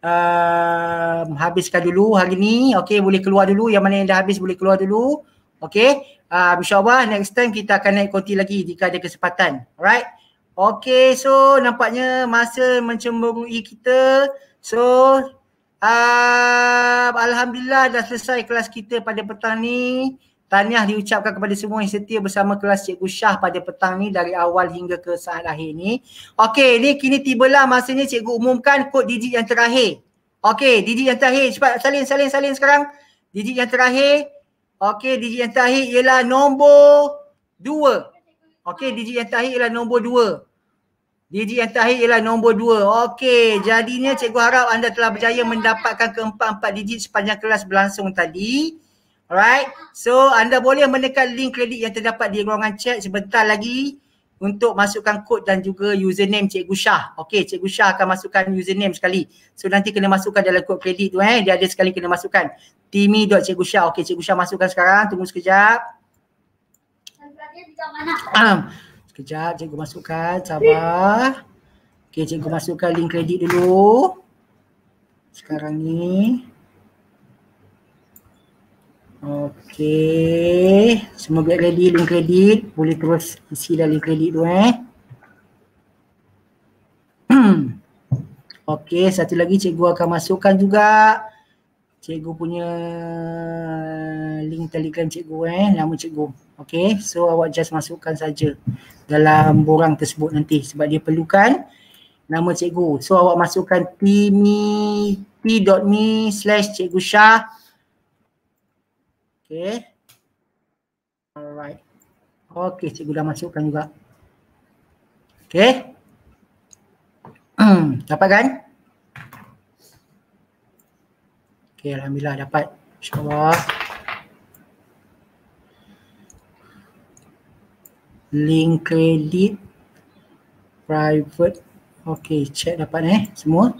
uh, habiskan dulu hari ni. Okey, boleh keluar dulu. Yang mana yang dah habis boleh keluar dulu. Okey, uh, insyaAllah next time kita akan naik konti lagi jika ada kesempatan. Alright. Okey, so nampaknya masa mencemburui kita. So, Uh, Alhamdulillah dah selesai kelas kita pada petang ni. Tahniah diucapkan kepada semua yang setia bersama kelas Cikgu Syah pada petang ni dari awal hingga ke saat akhir ni. Okey, ni kini tibalah masanya Cikgu umumkan kod digit yang terakhir. Okey, digit yang terakhir. Cepat salin, salin, salin sekarang. Digit yang terakhir. Okey, digit yang terakhir ialah nombor dua. Okey, digit yang terakhir ialah nombor dua. Didi yang terakhir ialah nombor dua. Okey, jadinya cikgu harap anda telah berjaya mendapatkan keempat-empat digit sepanjang kelas berlangsung tadi. Alright, so anda boleh menekan link kredit yang terdapat di ruangan chat sebentar lagi untuk masukkan kod dan juga username Cikgu Shah. Okey, Cikgu Shah akan masukkan username sekali. So nanti kena masukkan dalam kod kredit tu eh. Dia ada sekali kena masukkan. Timmy.Cikgu Shah. Okey, Cikgu Shah masukkan sekarang. Tunggu sekejap. Dan mana? Sekejap cikgu masukkan, sabar. Okey cikgu masukkan link kredit dulu. Sekarang ni. Okey, semua boleh ready link kredit. Boleh terus isi dah link kredit tu eh. Okey, satu lagi cikgu akan masukkan juga cikgu punya link telegram cikgu eh, nama cikgu. Okay, so awak just masukkan saja dalam borang tersebut nanti sebab dia perlukan nama cikgu. So awak masukkan t.me t.me slash cikgu Syah. Okay. Alright. Okay, cikgu dah masukkan juga. Okay. Hmm, dapat kan? Okay, Alhamdulillah dapat. InsyaAllah. LinkedIn private. Okey, check dapat eh semua.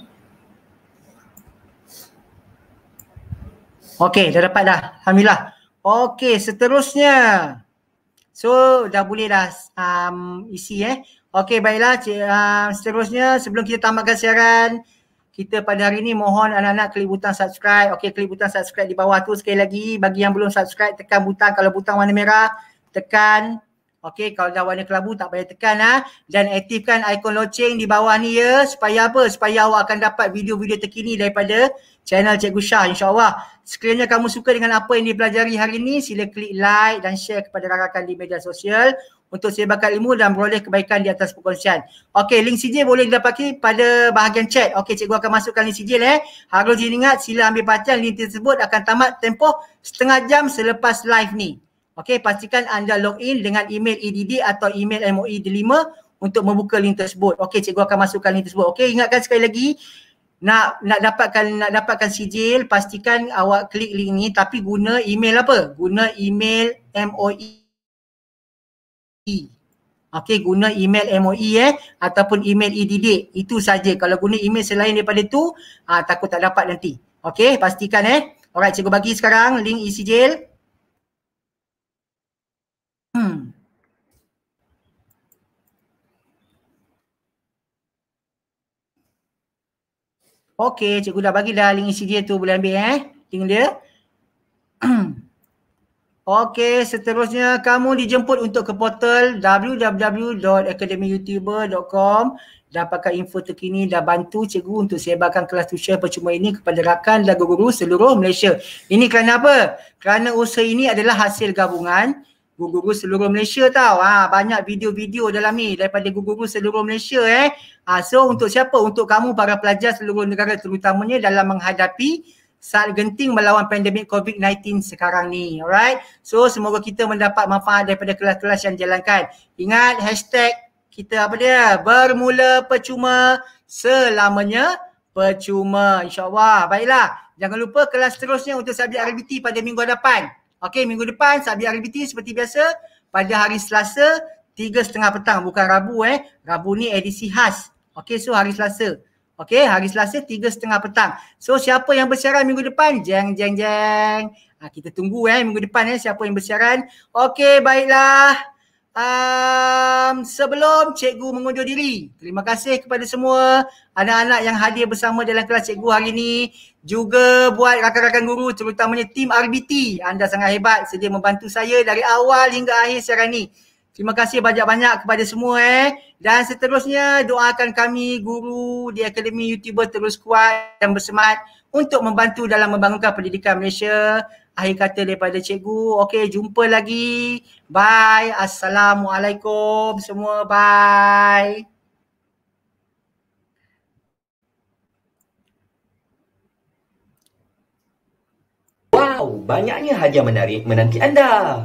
Okey, dah dapat dah. Alhamdulillah. Okey, seterusnya. So, dah boleh dah um, isi eh. Okey, baiklah. Cik, uh, seterusnya, sebelum kita tamatkan siaran, kita pada hari ini mohon anak-anak klik butang subscribe. Okey, klik butang subscribe di bawah tu sekali lagi. Bagi yang belum subscribe, tekan butang. Kalau butang warna merah, tekan Okey, kalau dah warna kelabu tak payah tekan ah dan aktifkan ikon loceng di bawah ni ya supaya apa? Supaya awak akan dapat video-video terkini daripada channel Cikgu Syah insya Sekiranya kamu suka dengan apa yang dipelajari hari ini, sila klik like dan share kepada rakan-rakan di media sosial untuk sebarkan ilmu dan beroleh kebaikan di atas perkongsian. Okey, link CJ boleh didapati pada bahagian chat. Okey, cikgu akan masukkan link CJ eh. Harus diingat sila ambil perhatian link tersebut akan tamat tempoh setengah jam selepas live ni. Okey, pastikan anda log in dengan email EDD atau email MOE D5 untuk membuka link tersebut. Okey, cikgu akan masukkan link tersebut. Okey, ingatkan sekali lagi nak nak dapatkan nak dapatkan sijil, pastikan awak klik link ni tapi guna email apa? Guna email MOE. Okey, guna email MOE eh ataupun email EDD. Itu saja. Kalau guna email selain daripada tu, ah takut tak dapat nanti. Okey, pastikan eh. Alright, cikgu bagi sekarang link e-sijil. Okey, cikgu dah bagilah link isi dia tu boleh ambil eh. Link dia. Okey, seterusnya kamu dijemput untuk ke portal www.academyyoutuber.com dapatkan info terkini dan bantu cikgu untuk sebarkan kelas tu tuition percuma ini kepada rakan dan guru-guru seluruh Malaysia. Ini kerana apa? Kerana usaha ini adalah hasil gabungan guru-guru seluruh Malaysia tau. Ha, banyak video-video dalam ni daripada guru-guru seluruh Malaysia eh. Ha, so untuk siapa? Untuk kamu para pelajar seluruh negara terutamanya dalam menghadapi saat genting melawan pandemik COVID-19 sekarang ni. Alright. So semoga kita mendapat manfaat daripada kelas-kelas yang jalankan. Ingat hashtag kita apa dia? Bermula percuma selamanya percuma. InsyaAllah. Baiklah. Jangan lupa kelas seterusnya untuk subjek RBT pada minggu depan. Okey, minggu depan Sabi RBT seperti biasa pada hari Selasa tiga setengah petang bukan Rabu eh. Rabu ni edisi khas. Okey, so hari Selasa. Okey, hari Selasa tiga setengah petang. So siapa yang bersiaran minggu depan? Jeng, jeng, jeng. Ha, kita tunggu eh minggu depan eh siapa yang bersiaran. Okey, baiklah um, sebelum cikgu mengundur diri, terima kasih kepada semua anak-anak yang hadir bersama dalam kelas cikgu hari ini. Juga buat rakan-rakan guru terutamanya tim RBT. Anda sangat hebat sedia membantu saya dari awal hingga akhir siaran ini. Terima kasih banyak-banyak kepada semua eh. Dan seterusnya doakan kami guru di Akademi YouTuber terus kuat dan bersemat untuk membantu dalam membangunkan pendidikan Malaysia akhir kata daripada cikgu okey jumpa lagi bye assalamualaikum semua bye Wow, banyaknya hadiah menarik menanti anda.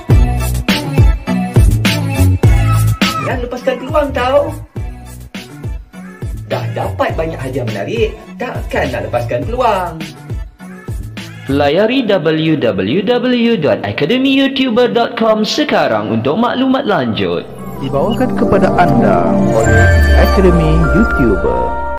Jangan lepaskan peluang tau. Dah dapat banyak hadiah menarik, takkan nak lepaskan peluang. Layari www.academyyoutuber.com sekarang untuk maklumat lanjut. Dibawakan kepada anda oleh Academy YouTuber.